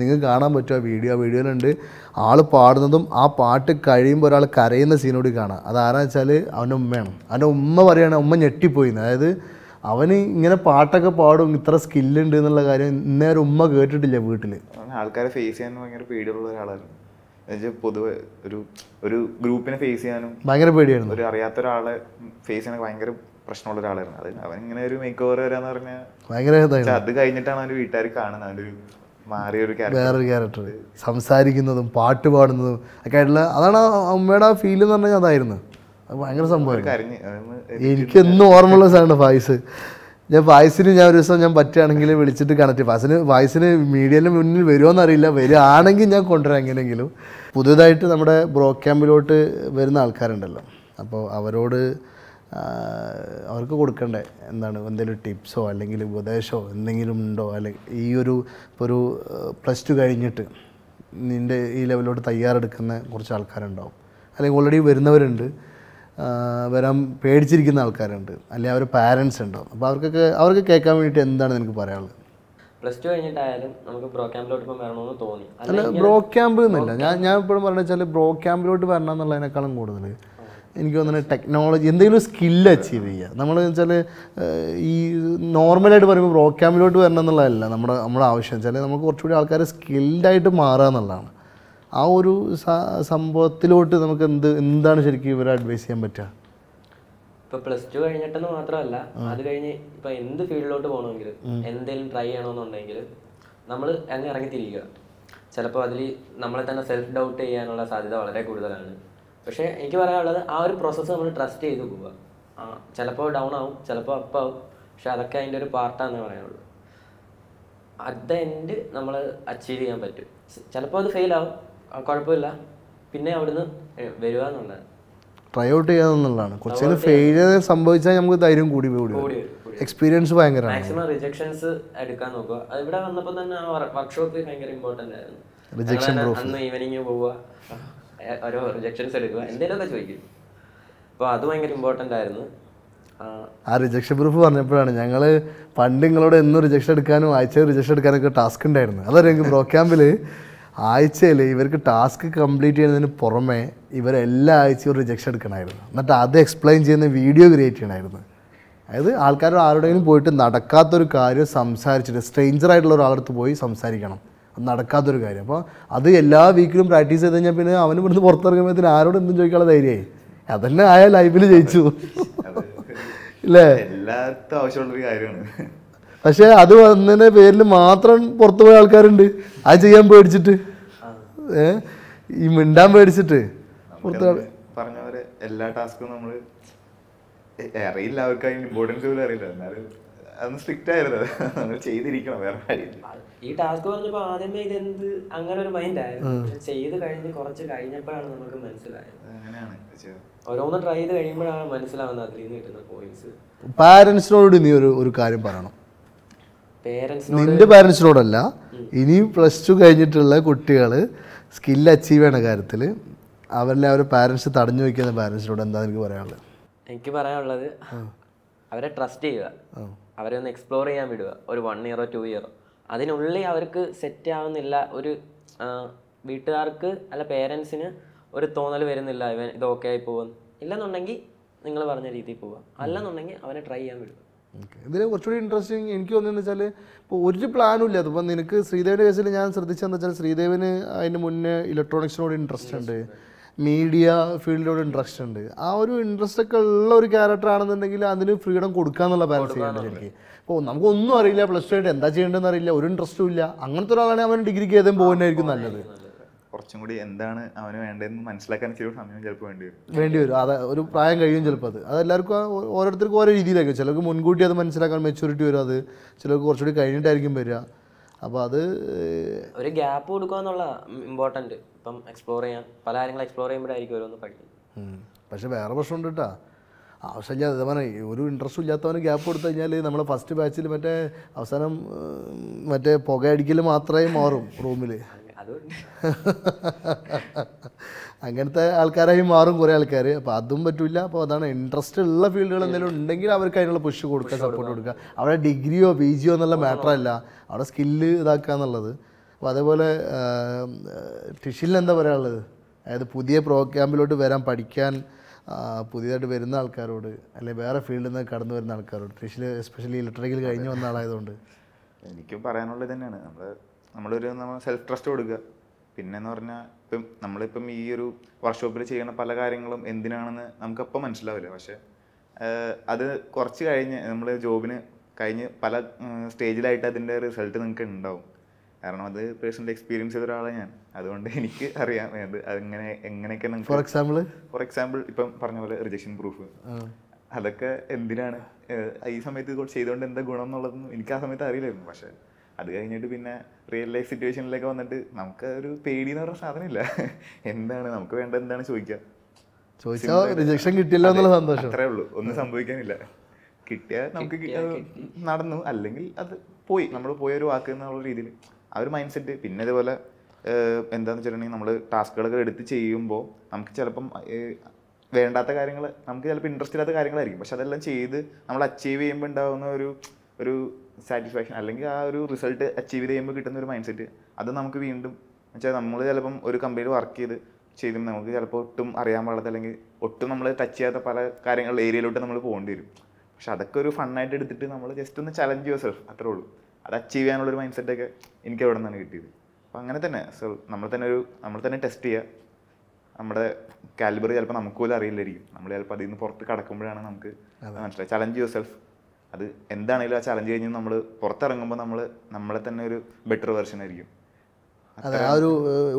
S1: നിങ്ങൾക്ക് കാണാൻ പറ്റും ആ വീഡിയോ ആ വീഡിയോയിലുണ്ട് ആൾ പാടുന്നതും ആ പാട്ട് കഴിയുമ്പോൾ ഒരാൾ കരയുന്ന സീനോട് കാണാം അതാരാന്ന് വെച്ചാൽ അവൻ്റെ ഉമ്മയാണ് അവൻ്റെ ഉമ്മ പറയുകയാണെങ്കിൽ ഉമ്മ ഞെട്ടിപ്പോയിന്ന് അതായത് അവന് ഇങ്ങനെ പാട്ടൊക്കെ പാടും ഇത്ര ഉണ്ട് എന്നുള്ള കാര്യം ഇന്നേരം ഉമ്മ കേട്ടിട്ടില്ല വീട്ടിൽ
S2: ആൾക്കാരെ ഫേസ് ചെയ്യാൻ ഭയങ്കര പേടിയുള്ള ഒരാളായിരുന്നു പൊതുവെ ഒരു ഒരു ഗ്രൂപ്പിനെ ഫേസ് ചെയ്യാനും
S1: ഭയങ്കര പേടിയായിരുന്നു ഒരു
S2: അറിയാത്ത ഒരാളെ ഫേസ് ചെയ്യാൻ ഭയങ്കര പ്രശ്നമുള്ള ഒരാളായിരുന്നു അതായത് അവൻ ഇങ്ങനെ ഒരു മേക്ക് ഓവർ വരാന്ന് പറഞ്ഞാൽ
S1: ഭയങ്കര അത്
S2: കഴിഞ്ഞിട്ടാണ് അവൻ്റെ വീട്ടുകാർ കാണുന്നത് അവൻ്റെ ഒരു വേറൊരു
S1: ക്യാരക്ടർ സംസാരിക്കുന്നതും പാട്ട് പാടുന്നതും ഒക്കെ ആയിട്ടുള്ള അതാണ് അമ്മയുടെ ആ ഫീൽ എന്ന് പറഞ്ഞാൽ അതായിരുന്നു അത് ഭയങ്കര സംഭവമായിരുന്നു എനിക്കെന്നും ഓർമ്മയുള്ള സാധനമാണ് ഫായിസ് ഞാൻ വായിസിന് ഞാൻ ഒരു ദിവസം ഞാൻ പറ്റുകയാണെങ്കിൽ വിളിച്ചിട്ട് കണക്ട് ഫാസിന് വായിസിന് മീഡിയയിൽ മുന്നിൽ വരുമോ അറിയില്ല വരികയാണെങ്കിൽ ഞാൻ കൊണ്ടുവരാം എങ്ങനെയെങ്കിലും പുതുതായിട്ട് നമ്മുടെ ബ്രോ ക്യാമ്പിലോട്ട് വരുന്ന ആൾക്കാരുണ്ടല്ലോ അപ്പോൾ അവരോട് അവർക്ക് കൊടുക്കണ്ടേ എന്താണ് എന്തെങ്കിലും ടിപ്സോ അല്ലെങ്കിൽ ഉപദേശമോ എന്തെങ്കിലും ഉണ്ടോ അല്ലെങ്കിൽ ഈ ഒരു ഇപ്പോൾ ഒരു പ്ലസ് ടു കഴിഞ്ഞിട്ട് നിൻ്റെ ഈ ലെവലിലോട്ട് തയ്യാറെടുക്കുന്ന കുറച്ച് ആൾക്കാരുണ്ടാവും അല്ലെങ്കിൽ ഓൾറെഡി വരുന്നവരുണ്ട് വരാൻ പേടിച്ചിരിക്കുന്ന ആൾക്കാരുണ്ട് അല്ലെങ്കിൽ അവരുടെ പാരൻസ് ഉണ്ടോ അപ്പോൾ അവർക്കൊക്കെ അവർക്ക് കേൾക്കാൻ വേണ്ടിയിട്ട് എന്താണ് നിനക്ക് പറയാനുള്ളത്
S3: പ്ലസ് ടു കഴിഞ്ഞിട്ടായാലും നമുക്ക് ബ്രോ ക്യാമ്പിലോട്ട് വരണമെന്ന് തോന്നി അല്ല ബ്രോ
S1: ക്യാമ്പ് എന്നല്ല ഞാൻ ഞാൻ ഇപ്പോഴും പറഞ്ഞു വെച്ചാൽ ബ്രോ ക്യാമ്പിലോട്ട് വരണം എന്നുള്ളതിനേക്കാളും കൂടുതൽ എനിക്ക് തോന്നുന്നത് ടെക്നോളജി എന്തെങ്കിലും സ്കില്ല് അച്ചീവ് ചെയ്യുക നമ്മൾ വെച്ചാൽ ഈ നോർമലായിട്ട് പറയുമ്പോൾ ബ്രോ ക്യാമ്പിലോട്ട് വരണം എന്നുള്ളതല്ല നമ്മുടെ നമ്മുടെ ആവശ്യം വെച്ചാൽ നമുക്ക് കുറച്ചുകൂടി ആൾക്കാർ സ്കിൽഡായിട്ട് മാറുക എന്നുള്ളതാണ് ആ ഒരു സംഭവത്തിലോട്ട് നമുക്ക് എന്ത് എന്താണ് ശരിക്കും ഇവരെ അഡ്വൈസ് ചെയ്യാൻ പറ്റുക
S3: ഇപ്പൊ പ്ലസ് ടു കഴിഞ്ഞിട്ടെന്ന് മാത്രമല്ല അത് കഴിഞ്ഞ് ഇപ്പൊ എന്ത് ഫീൽഡിലോട്ട് പോകണമെങ്കിൽ എന്തെങ്കിലും ട്രൈ ചെയ്യണമെന്നുണ്ടെങ്കിൽ നമ്മൾ അങ്ങ് ഇറങ്ങിത്തിരിക്കുക ചിലപ്പോൾ അതിൽ നമ്മളെ തന്നെ സെൽഫ് ഡൗട്ട് ചെയ്യാനുള്ള സാധ്യത വളരെ കൂടുതലാണ് പക്ഷേ എനിക്ക് പറയാനുള്ളത് ആ ഒരു പ്രോസസ്സ് നമ്മൾ ട്രസ്റ്റ് ചെയ്ത് പോവുക ചിലപ്പോൾ ഡൗൺ ആവും ചിലപ്പോൾ അപ്പ് ആവും പക്ഷെ അതൊക്കെ അതിൻ്റെ ഒരു പാർട്ടാണെന്ന് പറയാനുള്ളൂ അറ്റ് ദ എൻഡ് നമ്മൾ അച്ചീവ് ചെയ്യാൻ പറ്റും ചിലപ്പോൾ അത് ഫെയിലാവും കുഴപ്പമില്ല പിന്നെ അവിടുന്ന് വരിക
S1: ട്രൈ ഔട്ട് ചെയ്യാന്നുള്ളതാണ് കുറച്ചൊരു ഫെയിലിയർ സംഭവിച്ചാൽ നമുക്ക് ധൈര്യം കൂടി കൂടി എക്സ്പീരിയൻസ് ഭയങ്കരമാണ് മാക്സിമം
S3: റിജക്ഷൻസ് എടുക്കാൻ നോക്കുക ഇവിടെ വന്നപ്പോൾ തന്നെ വർക്ക്ഷോപ്പ് ഭയങ്കര ഇമ്പോർട്ടൻ്റ് ആയിരുന്നു
S1: റിജക്ഷൻ പ്രൂഫ് അന്ന്
S3: ഈവനിങ് പോവുക ഓരോ റിജക്ഷൻസ് എടുക്കുക എന്തെങ്കിലുമൊക്കെ ചോദിക്കും അപ്പോൾ അത് ഭയങ്കര ഇമ്പോർട്ടൻ്റ് ആയിരുന്നു
S1: ആ റിജക്ഷൻ പ്രൂഫ് പറഞ്ഞപ്പോഴാണ് ഞങ്ങൾ പണ്ട് നിങ്ങളോട് എന്നും റിജക്ഷൻ എടുക്കാനും ആഴ്ചയിൽ റിജക്ഷൻ എടുക്കാനൊക്കെ ടാസ്ക് ഉണ്ടായിരുന്നു അതറിയാം ബ്രോ ക്യാമ്പിൽ ആഴ്ചയിൽ ഇവർക്ക് ടാസ്ക് കംപ്ലീറ്റ് ചെയ്യുന്നതിന് പുറമെ ഇവരെല്ലാ ആഴ്ചയും റിജക്ഷൻ എടുക്കണമായിരുന്നു എന്നിട്ട് അത് എക്സ്പ്ലെയിൻ ചെയ്യുന്ന വീഡിയോ ക്രിയേറ്റ് ചെയ്യണമായിരുന്നു അതായത് ആൾക്കാർ ആരുടെയെങ്കിലും പോയിട്ട് നടക്കാത്തൊരു കാര്യം സംസാരിച്ചിട്ട് സ്ട്രെയിഞ്ചർ ആയിട്ടുള്ള ഒരാളടുത്ത് പോയി സംസാരിക്കണം നടക്കാത്തൊരു കാര്യം അപ്പോൾ അത് എല്ലാ വീക്കിലും പ്രാക്ടീസ് ചെയ്ത് കഴിഞ്ഞാൽ പിന്നെ അവന് ഇവിടുന്ന് പുറത്തിറങ്ങുമ്പോഴത്തിന് ആരോട് എന്തും ചോദിക്കാനുള്ള ധൈര്യമായി അതന്നെ ആയ ലൈഫിൽ ജയിച്ചു ഇല്ലേ
S2: എല്ലാവർക്കും ആവശ്യമുള്ളൊരു കാര്യമാണ്
S1: പക്ഷെ അത് വന്നതിന്റെ പേരിൽ മാത്രം പുറത്തു പോയ ആൾക്കാരുണ്ട് അത് ചെയ്യാൻ പേടിച്ചിട്ട് ഏ ഈ മിണ്ടാൻ പേടിച്ചിട്ട് പുറത്ത്
S2: പറഞ്ഞ പോലെ എല്ലാ ടാസ്കും നമ്മൾ അറിയില്ല അവർക്ക് ഇമ്പോർട്ടൻസ് പോലും അറിയില്ല എന്നാലും സ്ട്രിക്റ്റ് ആയിരുന്നു ചെയ്തിരിക്കണം വേറെ കാര്യമില്ല
S3: ഈ ടാസ്ക് പറഞ്ഞപ്പോ ആദ്യമേ ഇതെന്ത് അങ്ങനെ ഒരു മൈൻഡ് ആയിരുന്നു ചെയ്ത് കഴിഞ്ഞ് കുറച്ച് കഴിഞ്ഞപ്പോഴാണ് നമുക്ക് മനസ്സിലായത് അങ്ങനെയാണ് ഓരോന്ന് ട്രൈ ചെയ്ത് കഴിയുമ്പോഴാണ് മനസ്സിലാവുന്നത് അതിൽ നിന്ന് കിട്ടുന്ന പോയിന്റ്സ്
S1: പാരന്റ്സിനോട് നീ ഒരു ഒരു കാര്യം പറയണം
S3: നിന്റെ പേരൻസിനോടല്ല
S1: ഇനിയും പ്ലസ് ടു കഴിഞ്ഞിട്ടുള്ള കുട്ടികൾ സ്കിൽ അച്ചീവ് ചെയ്യണ കാര്യത്തിൽ അവരിലെ അവരെ പാരൻസ് തടഞ്ഞു വയ്ക്കുന്ന പാരൻസിനോട് എന്താ എനിക്ക് പറയാനുള്ളത്
S3: എനിക്ക് പറയാനുള്ളത് അവരെ ട്രസ്റ്റ് ചെയ്യുക അവരെ ഒന്ന് എക്സ്പ്ലോർ ചെയ്യാൻ വിടുക ഒരു വൺ ഇയറോ ടു ഇയറോ അതിനുള്ളിൽ അവർക്ക് സെറ്റ് ആവുന്നില്ല ഒരു വീട്ടുകാർക്ക് അല്ല പേരൻസിന് ഒരു തോന്നൽ വരുന്നില്ല ഇവൻ ഇത് ഓക്കെ ആയി പോകും ഇല്ലെന്നുണ്ടെങ്കിൽ നിങ്ങൾ പറഞ്ഞ രീതിയിൽ പോവുക അല്ലെന്നുണ്ടെങ്കിൽ അവനെ ട്രൈ ചെയ്യാൻ വിടുക
S1: ഇതിൽ കുറച്ചുകൂടി ഇൻട്രസ്റ്റിങ് എനിക്ക് തോന്നിയെന്ന് വെച്ചാൽ ഇപ്പോൾ ഒരു പ്ലാനും ഇല്ല അതിപ്പോൾ നിനക്ക് ശ്രീദേവിൻ്റെ കേസിൽ ഞാൻ ശ്രദ്ധിച്ചതെന്ന് വെച്ചാൽ ശ്രീദേവിന് അതിന് മുന്നേ ഇലക്ട്രോണിക്സിനോട് ഇൻട്രസ്റ്റ് ഉണ്ട് മീഡിയ ഫീൽഡിനോട് ഇൻട്രസ്റ്റ് ഉണ്ട് ആ ഒരു ഇൻട്രസ്റ്റ് ഒക്കെ ഉള്ള ഒരു ക്യാരക്ടർ ആണെന്നുണ്ടെങ്കിൽ അതിന് ഫ്രീഡം കൊടുക്കുക എന്നുള്ള ബാലൻസ് ചെയ്യേണ്ടത് എനിക്ക് ഇപ്പോൾ നമുക്കൊന്നും അറിയില്ല പ്ലസ് ടു ആയിട്ട് എന്താ ചെയ്യേണ്ടതെന്ന് അറിയില്ല ഒരു ഇൻട്രസ്റ്റും ഇല്ല അങ്ങനത്തെ ഒരാളാണെങ്കിൽ അവൻ ഡിഗ്രിക്ക് ഏതെങ്കിലും പോകുന്നതായിരിക്കും നല്ലത്
S2: കുറച്ചും കൂടി എന്താണ് അവന് വേണ്ടതെന്ന് മനസ്സിലാക്കാൻ ഇച്ചിരി സമയം ചിലപ്പോൾ വേണ്ടി വരും വേണ്ടി വരും
S1: അത് ഒരു പ്രായം കഴിയും ചിലപ്പോൾ അത് അത് എല്ലാവർക്കും ഓരോരുത്തർക്കും ഓരോ രീതിയിലേക്ക് ചിലർക്ക് മുൻകൂട്ടി അത് മനസ്സിലാക്കാൻ മെച്ചൂരിറ്റി വരും അത് ചിലർക്ക് കുറച്ചുകൂടി കഴിഞ്ഞിട്ടായിരിക്കും വരിക അപ്പോൾ അത്
S3: ഒരു ഗ്യാപ്പ് കൊടുക്കുക എന്നുള്ള ഇമ്പോർട്ടൻ്റ് ഇപ്പം എക്സ്പ്ലോർ ചെയ്യാൻ പല കാര്യങ്ങൾ എക്സ്പ്ലോർ ചെയ്യുമ്പോഴായിരിക്കും ഓരോന്ന് പഠിക്കും
S1: പക്ഷേ വേറെ പ്രശ്നമുണ്ട് കേട്ടോ ആവശ്യമില്ല അതേപോലെ ഒരു ഇൻട്രസ്റ്റും ഇല്ലാത്തവന് ഗ്യാപ്പ് കൊടുത്തു കഴിഞ്ഞാൽ നമ്മൾ ഫസ്റ്റ് ബാച്ചിൽ മറ്റേ അവസാനം മറ്റേ പുകയടിക്കൽ മാത്രമേ മാറും റൂമിൽ അങ്ങനത്തെ ആൾക്കാരായി മാറും കുറേ ആൾക്കാർ അപ്പോൾ അതും പറ്റില്ല അപ്പോൾ അതാണ് ഇൻട്രസ്റ്റ് ഉള്ള ഫീൽഡുകൾ എന്തെങ്കിലും ഉണ്ടെങ്കിൽ അവർക്ക് അതിനുള്ള പുഷ് കൊടുക്കുക സപ്പോർട്ട് കൊടുക്കുക അവിടെ ഡിഗ്രിയോ പി ജിയോ എന്നുള്ള മാറ്ററല്ല അവിടെ സ്കില്ല് ഇതാക്കുക എന്നുള്ളത് അപ്പോൾ അതേപോലെ ടിഷിൽ എന്താ പറയാനുള്ളത് അതായത് പുതിയ പ്രോഗ്രാമിലോട്ട് വരാൻ പഠിക്കാൻ പുതിയതായിട്ട് വരുന്ന ആൾക്കാരോട് അല്ലെങ്കിൽ വേറെ ഫീൽഡിൽ നിന്ന് കടന്നു വരുന്ന ആൾക്കാരോട് ടിഷിൽ എസ്പെഷ്യലി ഇലക്ട്രിക്കൽ കഴിഞ്ഞു വന്ന ആളായതുകൊണ്ട് എനിക്കും
S2: പറയാനുള്ളത് തന്നെയാണ് നമ്മൾ നമ്മളൊരു നമ്മൾ സെൽഫ് ട്രസ്റ്റ് കൊടുക്കുക പിന്നെന്ന് പറഞ്ഞാൽ ഇപ്പം നമ്മളിപ്പം ഈ ഒരു വർക്ക്ഷോപ്പിൽ ചെയ്യുന്ന പല കാര്യങ്ങളും എന്തിനാണെന്ന് നമുക്കപ്പം മനസ്സിലാവില്ല പക്ഷേ അത് കുറച്ച് കഴിഞ്ഞ് നമ്മൾ ജോബിന് കഴിഞ്ഞ് പല സ്റ്റേജിലായിട്ട് അതിൻ്റെ റിസൾട്ട് നിങ്ങൾക്ക് ഉണ്ടാവും കാരണം അത് പേഴ്സണൽ എക്സ്പീരിയൻസ് ചെയ്ത ഒരാളാണ് ഞാൻ അതുകൊണ്ട് എനിക്ക് അറിയാം അത് അതെങ്ങനെ എങ്ങനെയൊക്കെ നിങ്ങൾക്ക് ഫോർ എക്സാമ്പിൾ ഫോർ എക്സാമ്പിൾ ഇപ്പം പറഞ്ഞ പോലെ റിജക്ഷൻ പ്രൂഫ് അതൊക്കെ എന്തിനാണ് ഈ സമയത്ത് ചെയ്തുകൊണ്ട് എന്താ ഗുണം എന്നുള്ളതൊന്നും എനിക്ക് ആ സമയത്ത് അറിയില്ലായിരുന്നു പക്ഷേ അത് കഴിഞ്ഞിട്ട് പിന്നെ റിയൽ ലൈഫ് സിറ്റുവേഷനിലേക്ക് വന്നിട്ട് നമുക്ക് ഒരു പേടി എന്ന് പറഞ്ഞ സാധനമില്ല എന്താണ് നമുക്ക് വേണ്ട എന്താണ് ചോദിക്കുക റിജക്ഷൻ കിട്ടില്ല എന്നുള്ള സന്തോഷം അത്രേ ഉള്ളൂ ഒന്നും സംഭവിക്കാനില്ല കിട്ടിയാൽ നമുക്ക് നടന്നു അല്ലെങ്കിൽ അത് പോയി നമ്മൾ പോയ ഒരു വാക്ക് എന്നുള്ള രീതിയിൽ ആ ഒരു മൈൻഡ് സെറ്റ് പിന്നെ ഇതുപോലെ എന്താണെന്ന് വെച്ചിട്ടുണ്ടെങ്കിൽ നമ്മൾ ടാസ്കുകളൊക്കെ എടുത്ത് ചെയ്യുമ്പോൾ നമുക്ക് ചിലപ്പം വേണ്ടാത്ത കാര്യങ്ങൾ നമുക്ക് ചിലപ്പോൾ ഇൻട്രസ്റ്റ് ഇല്ലാത്ത കാര്യങ്ങളായിരിക്കും പക്ഷെ അതെല്ലാം ചെയ്ത് നമ്മൾ അച്ചീവ് ചെയ്യുമ്പോൾ ഉണ്ടാകുന്ന ഒരു ഒരു സാറ്റിസ്ഫാക്ഷൻ അല്ലെങ്കിൽ ആ ഒരു റിസൾട്ട് അച്ചീവ് ചെയ്യുമ്പോൾ കിട്ടുന്ന ഒരു മൈൻഡ് സെറ്റ് അത് നമുക്ക് വീണ്ടും വെച്ചാൽ നമ്മൾ ചിലപ്പം ഒരു കമ്പനിയിൽ വർക്ക് ചെയ്ത് ചെയ്തു നമുക്ക് ചിലപ്പോൾ ഒട്ടും അറിയാൻ പാടില്ല അല്ലെങ്കിൽ ഒട്ടും നമ്മൾ ടച്ച് ചെയ്യാത്ത പല കാര്യങ്ങൾ ഏരിയയിലോട്ട് നമ്മൾ പോകേണ്ടി വരും പക്ഷെ അതൊക്കെ ഒരു ഫണ്ണായിട്ട് എടുത്തിട്ട് നമ്മൾ ജസ്റ്റ് ഒന്ന് ചലഞ്ച് ചെയ്യുക സെൽഫ് അത്രേ ഉള്ളൂ അത് അച്ചീവ് ചെയ്യാനുള്ള ഒരു മൈൻഡ് സെറ്റൊക്കെ എനിക്ക് അവിടെ നിന്നാണ് കിട്ടിയത് അപ്പം അങ്ങനെ തന്നെ സോ നമ്മൾ തന്നെ ഒരു നമ്മൾ തന്നെ ടെസ്റ്റ് ചെയ്യുക നമ്മുടെ കാലിബർ ചിലപ്പോൾ നമുക്ക് പോലും അറിയില്ലായിരിക്കും നമ്മൾ ചിലപ്പോൾ അതിൽ നിന്ന് പുറത്ത് കടക്കുമ്പോഴാണ് നമുക്ക് മനസ്സിലായി ചലഞ്ച് യുവർ സെൽഫ് അത് എന്താണെങ്കിലും ആ ചലഞ്ച് കഴിഞ്ഞ് നമ്മൾ പുറത്തിറങ്ങുമ്പോൾ നമ്മൾ നമ്മളെ തന്നെ ഒരു ബെറ്റർ വെർഷൻ ആയിരിക്കും അതെ ആ
S1: ഒരു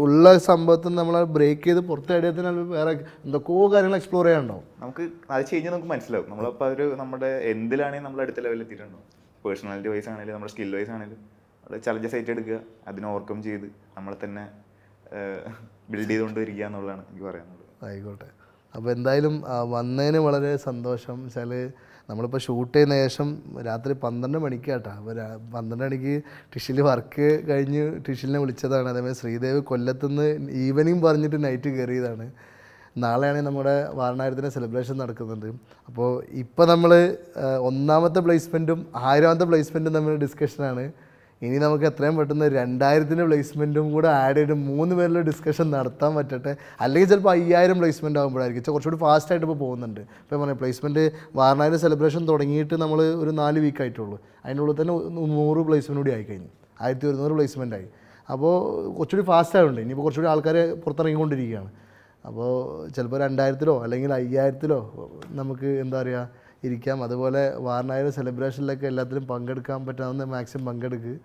S1: ഉള്ള സംഭവത്തിൽ നമ്മൾ ബ്രേക്ക് ചെയ്ത് പുറത്തേടിയതിനാൽ വേറെ എന്തൊക്കെയോ കാര്യങ്ങൾ എക്സ്പ്ലോർ ചെയ്യാനുണ്ടാവും
S2: നമുക്ക് അത് കഴിഞ്ഞാൽ നമുക്ക് മനസ്സിലാവും നമ്മളപ്പോൾ ഒരു നമ്മുടെ എന്തിലാണെങ്കിൽ നമ്മൾ അടുത്ത ലെവലിൽ എത്തിയിട്ടുണ്ടാവും പേഴ്സണാലിറ്റി വൈസ് ആണെങ്കിലും നമ്മുടെ സ്കിൽ വൈസ് ആണെങ്കിലും അത് ചലഞ്ചസ് ആയിട്ട് എടുക്കുക അതിനെ ഓവർകം ചെയ്ത് നമ്മളെ തന്നെ ബിൽഡ് ചെയ്തുകൊണ്ട് വരിക എന്നുള്ളതാണ് എനിക്ക് പറയാനുള്ളത്
S1: ആയിക്കോട്ടെ അപ്പോൾ എന്തായാലും വന്നതിന് വളരെ സന്തോഷം വെച്ചാൽ നമ്മളിപ്പോൾ ഷൂട്ട് ചെയ്യുന്ന ശേഷം രാത്രി പന്ത്രണ്ട് അപ്പോൾ പന്ത്രണ്ട് മണിക്ക് ടിഷിൽ വർക്ക് കഴിഞ്ഞ് ടിഷിലിനെ വിളിച്ചതാണ് അതേമാതിരി ശ്രീദേവ് കൊല്ലത്തുനിന്ന് ഈവനിങ് പറഞ്ഞിട്ട് നൈറ്റ് കയറിയതാണ് നാളെയാണെങ്കിൽ നമ്മുടെ വാരണായിരത്തിൻ്റെ സെലിബ്രേഷൻ നടക്കുന്നുണ്ട് അപ്പോൾ ഇപ്പോൾ നമ്മൾ ഒന്നാമത്തെ പ്ലേസ്മെൻറ്റും ആയിരാമത്തെ പ്ലേസ്മെൻറ്റും തമ്മിൽ ഡിസ്കഷനാണ് ഇനി നമുക്ക് എത്രയും പെട്ടെന്ന് രണ്ടായിരത്തിൻ്റെ പ്ലേസ്മെൻറ്റും കൂടെ ആഡ് ചെയ്ത് മൂന്ന് പേരിലെ ഡിസ്കഷൻ നടത്താൻ പറ്റട്ടെ അല്ലെങ്കിൽ ചിലപ്പോൾ അയ്യായിരം പ്ലേസ്മെൻറ്റ് ആകുമ്പോഴായിരിക്കും കുറച്ചുകൂടി ഫാസ്റ്റായിട്ട് ഇപ്പോൾ പോകുന്നുണ്ട് ഇപ്പോൾ പറയാം പ്ലേസ്മെൻറ്റ് വാർണായ സെലിബ്രേഷൻ തുടങ്ങിയിട്ട് നമ്മൾ ഒരു നാല് വീക്ക് ആയിട്ടുള്ളൂ അതിനുള്ളിൽ തന്നെ നൂറ് പ്ലേസ്മെൻറ്റ് കൂടി ആയിക്കഴിഞ്ഞു ആയിരത്തി ഒരുന്നൂറ് പ്ലേസ്മെൻ്റ് ആയി അപ്പോൾ കുറച്ചുകൂടി ഫാസ്റ്റ് ആയതുകൊണ്ട് ഇനിയിപ്പോൾ കുറച്ചുകൂടി ആൾക്കാരെ പുറത്തിറങ്ങിക്കൊണ്ടിരിക്കുകയാണ് അപ്പോൾ ചിലപ്പോൾ രണ്ടായിരത്തിലോ അല്ലെങ്കിൽ അയ്യായിരത്തിലോ നമുക്ക് എന്താ പറയുക ഇരിക്കാം അതുപോലെ വാർണായ സെലിബ്രേഷനിലൊക്കെ എല്ലാത്തിലും പങ്കെടുക്കാൻ പറ്റാവുന്ന മാക്സിമം പങ്കെടുക്കുക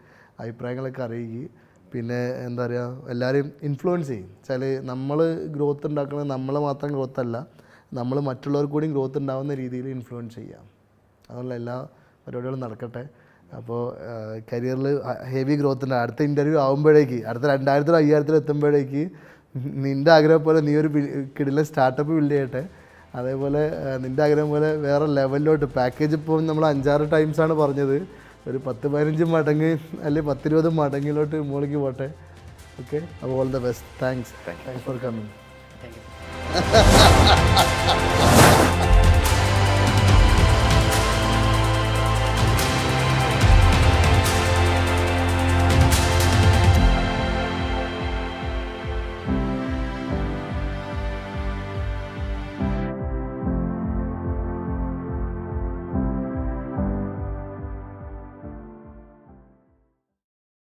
S1: അഭിപ്രായങ്ങളൊക്കെ അറിയിക്കുക പിന്നെ എന്താ പറയുക എല്ലാവരെയും ഇൻഫ്ലുവൻസ് ചെയ്യും വെച്ചാൽ നമ്മൾ ഗ്രോത്ത് ഉണ്ടാക്കുന്നത് നമ്മൾ മാത്രം ഗ്രോത്ത് അല്ല നമ്മൾ മറ്റുള്ളവർ കൂടിയും ഗ്രോത്ത് ഉണ്ടാകുന്ന രീതിയിൽ ഇൻഫ്ലുവൻസ് ചെയ്യാം അതുകൊണ്ട് എല്ലാ പരിപാടികളും നടക്കട്ടെ അപ്പോൾ കരിയറിൽ ഹെവി ഗ്രോത്ത് ഉണ്ട് അടുത്ത ഇൻ്റർവ്യൂ ആകുമ്പോഴേക്ക് അടുത്ത രണ്ടായിരത്തിലും അയ്യായിരത്തിലും എത്തുമ്പോഴേക്ക് നിൻ്റെ ആഗ്രഹം പോലെ നീ ഒരു കിടിലം സ്റ്റാർട്ടപ്പ് ബിൽഡ് ചെയ്യട്ടെ അതേപോലെ നിൻ്റെ ആഗ്രഹം പോലെ വേറെ ലെവലിലോട്ട് പാക്കേജ് ഇപ്പോൾ നമ്മൾ അഞ്ചാറ് ടൈംസാണ് പറഞ്ഞത് ഒരു പത്ത് പതിനഞ്ച് മടങ്ങ് അല്ലെങ്കിൽ പത്തിരുപത് മടങ്ങിലോട്ട് മുകളിലേക്ക് പോട്ടെ ഓക്കെ അപ്പോൾ all the best thanks thanks for coming thank U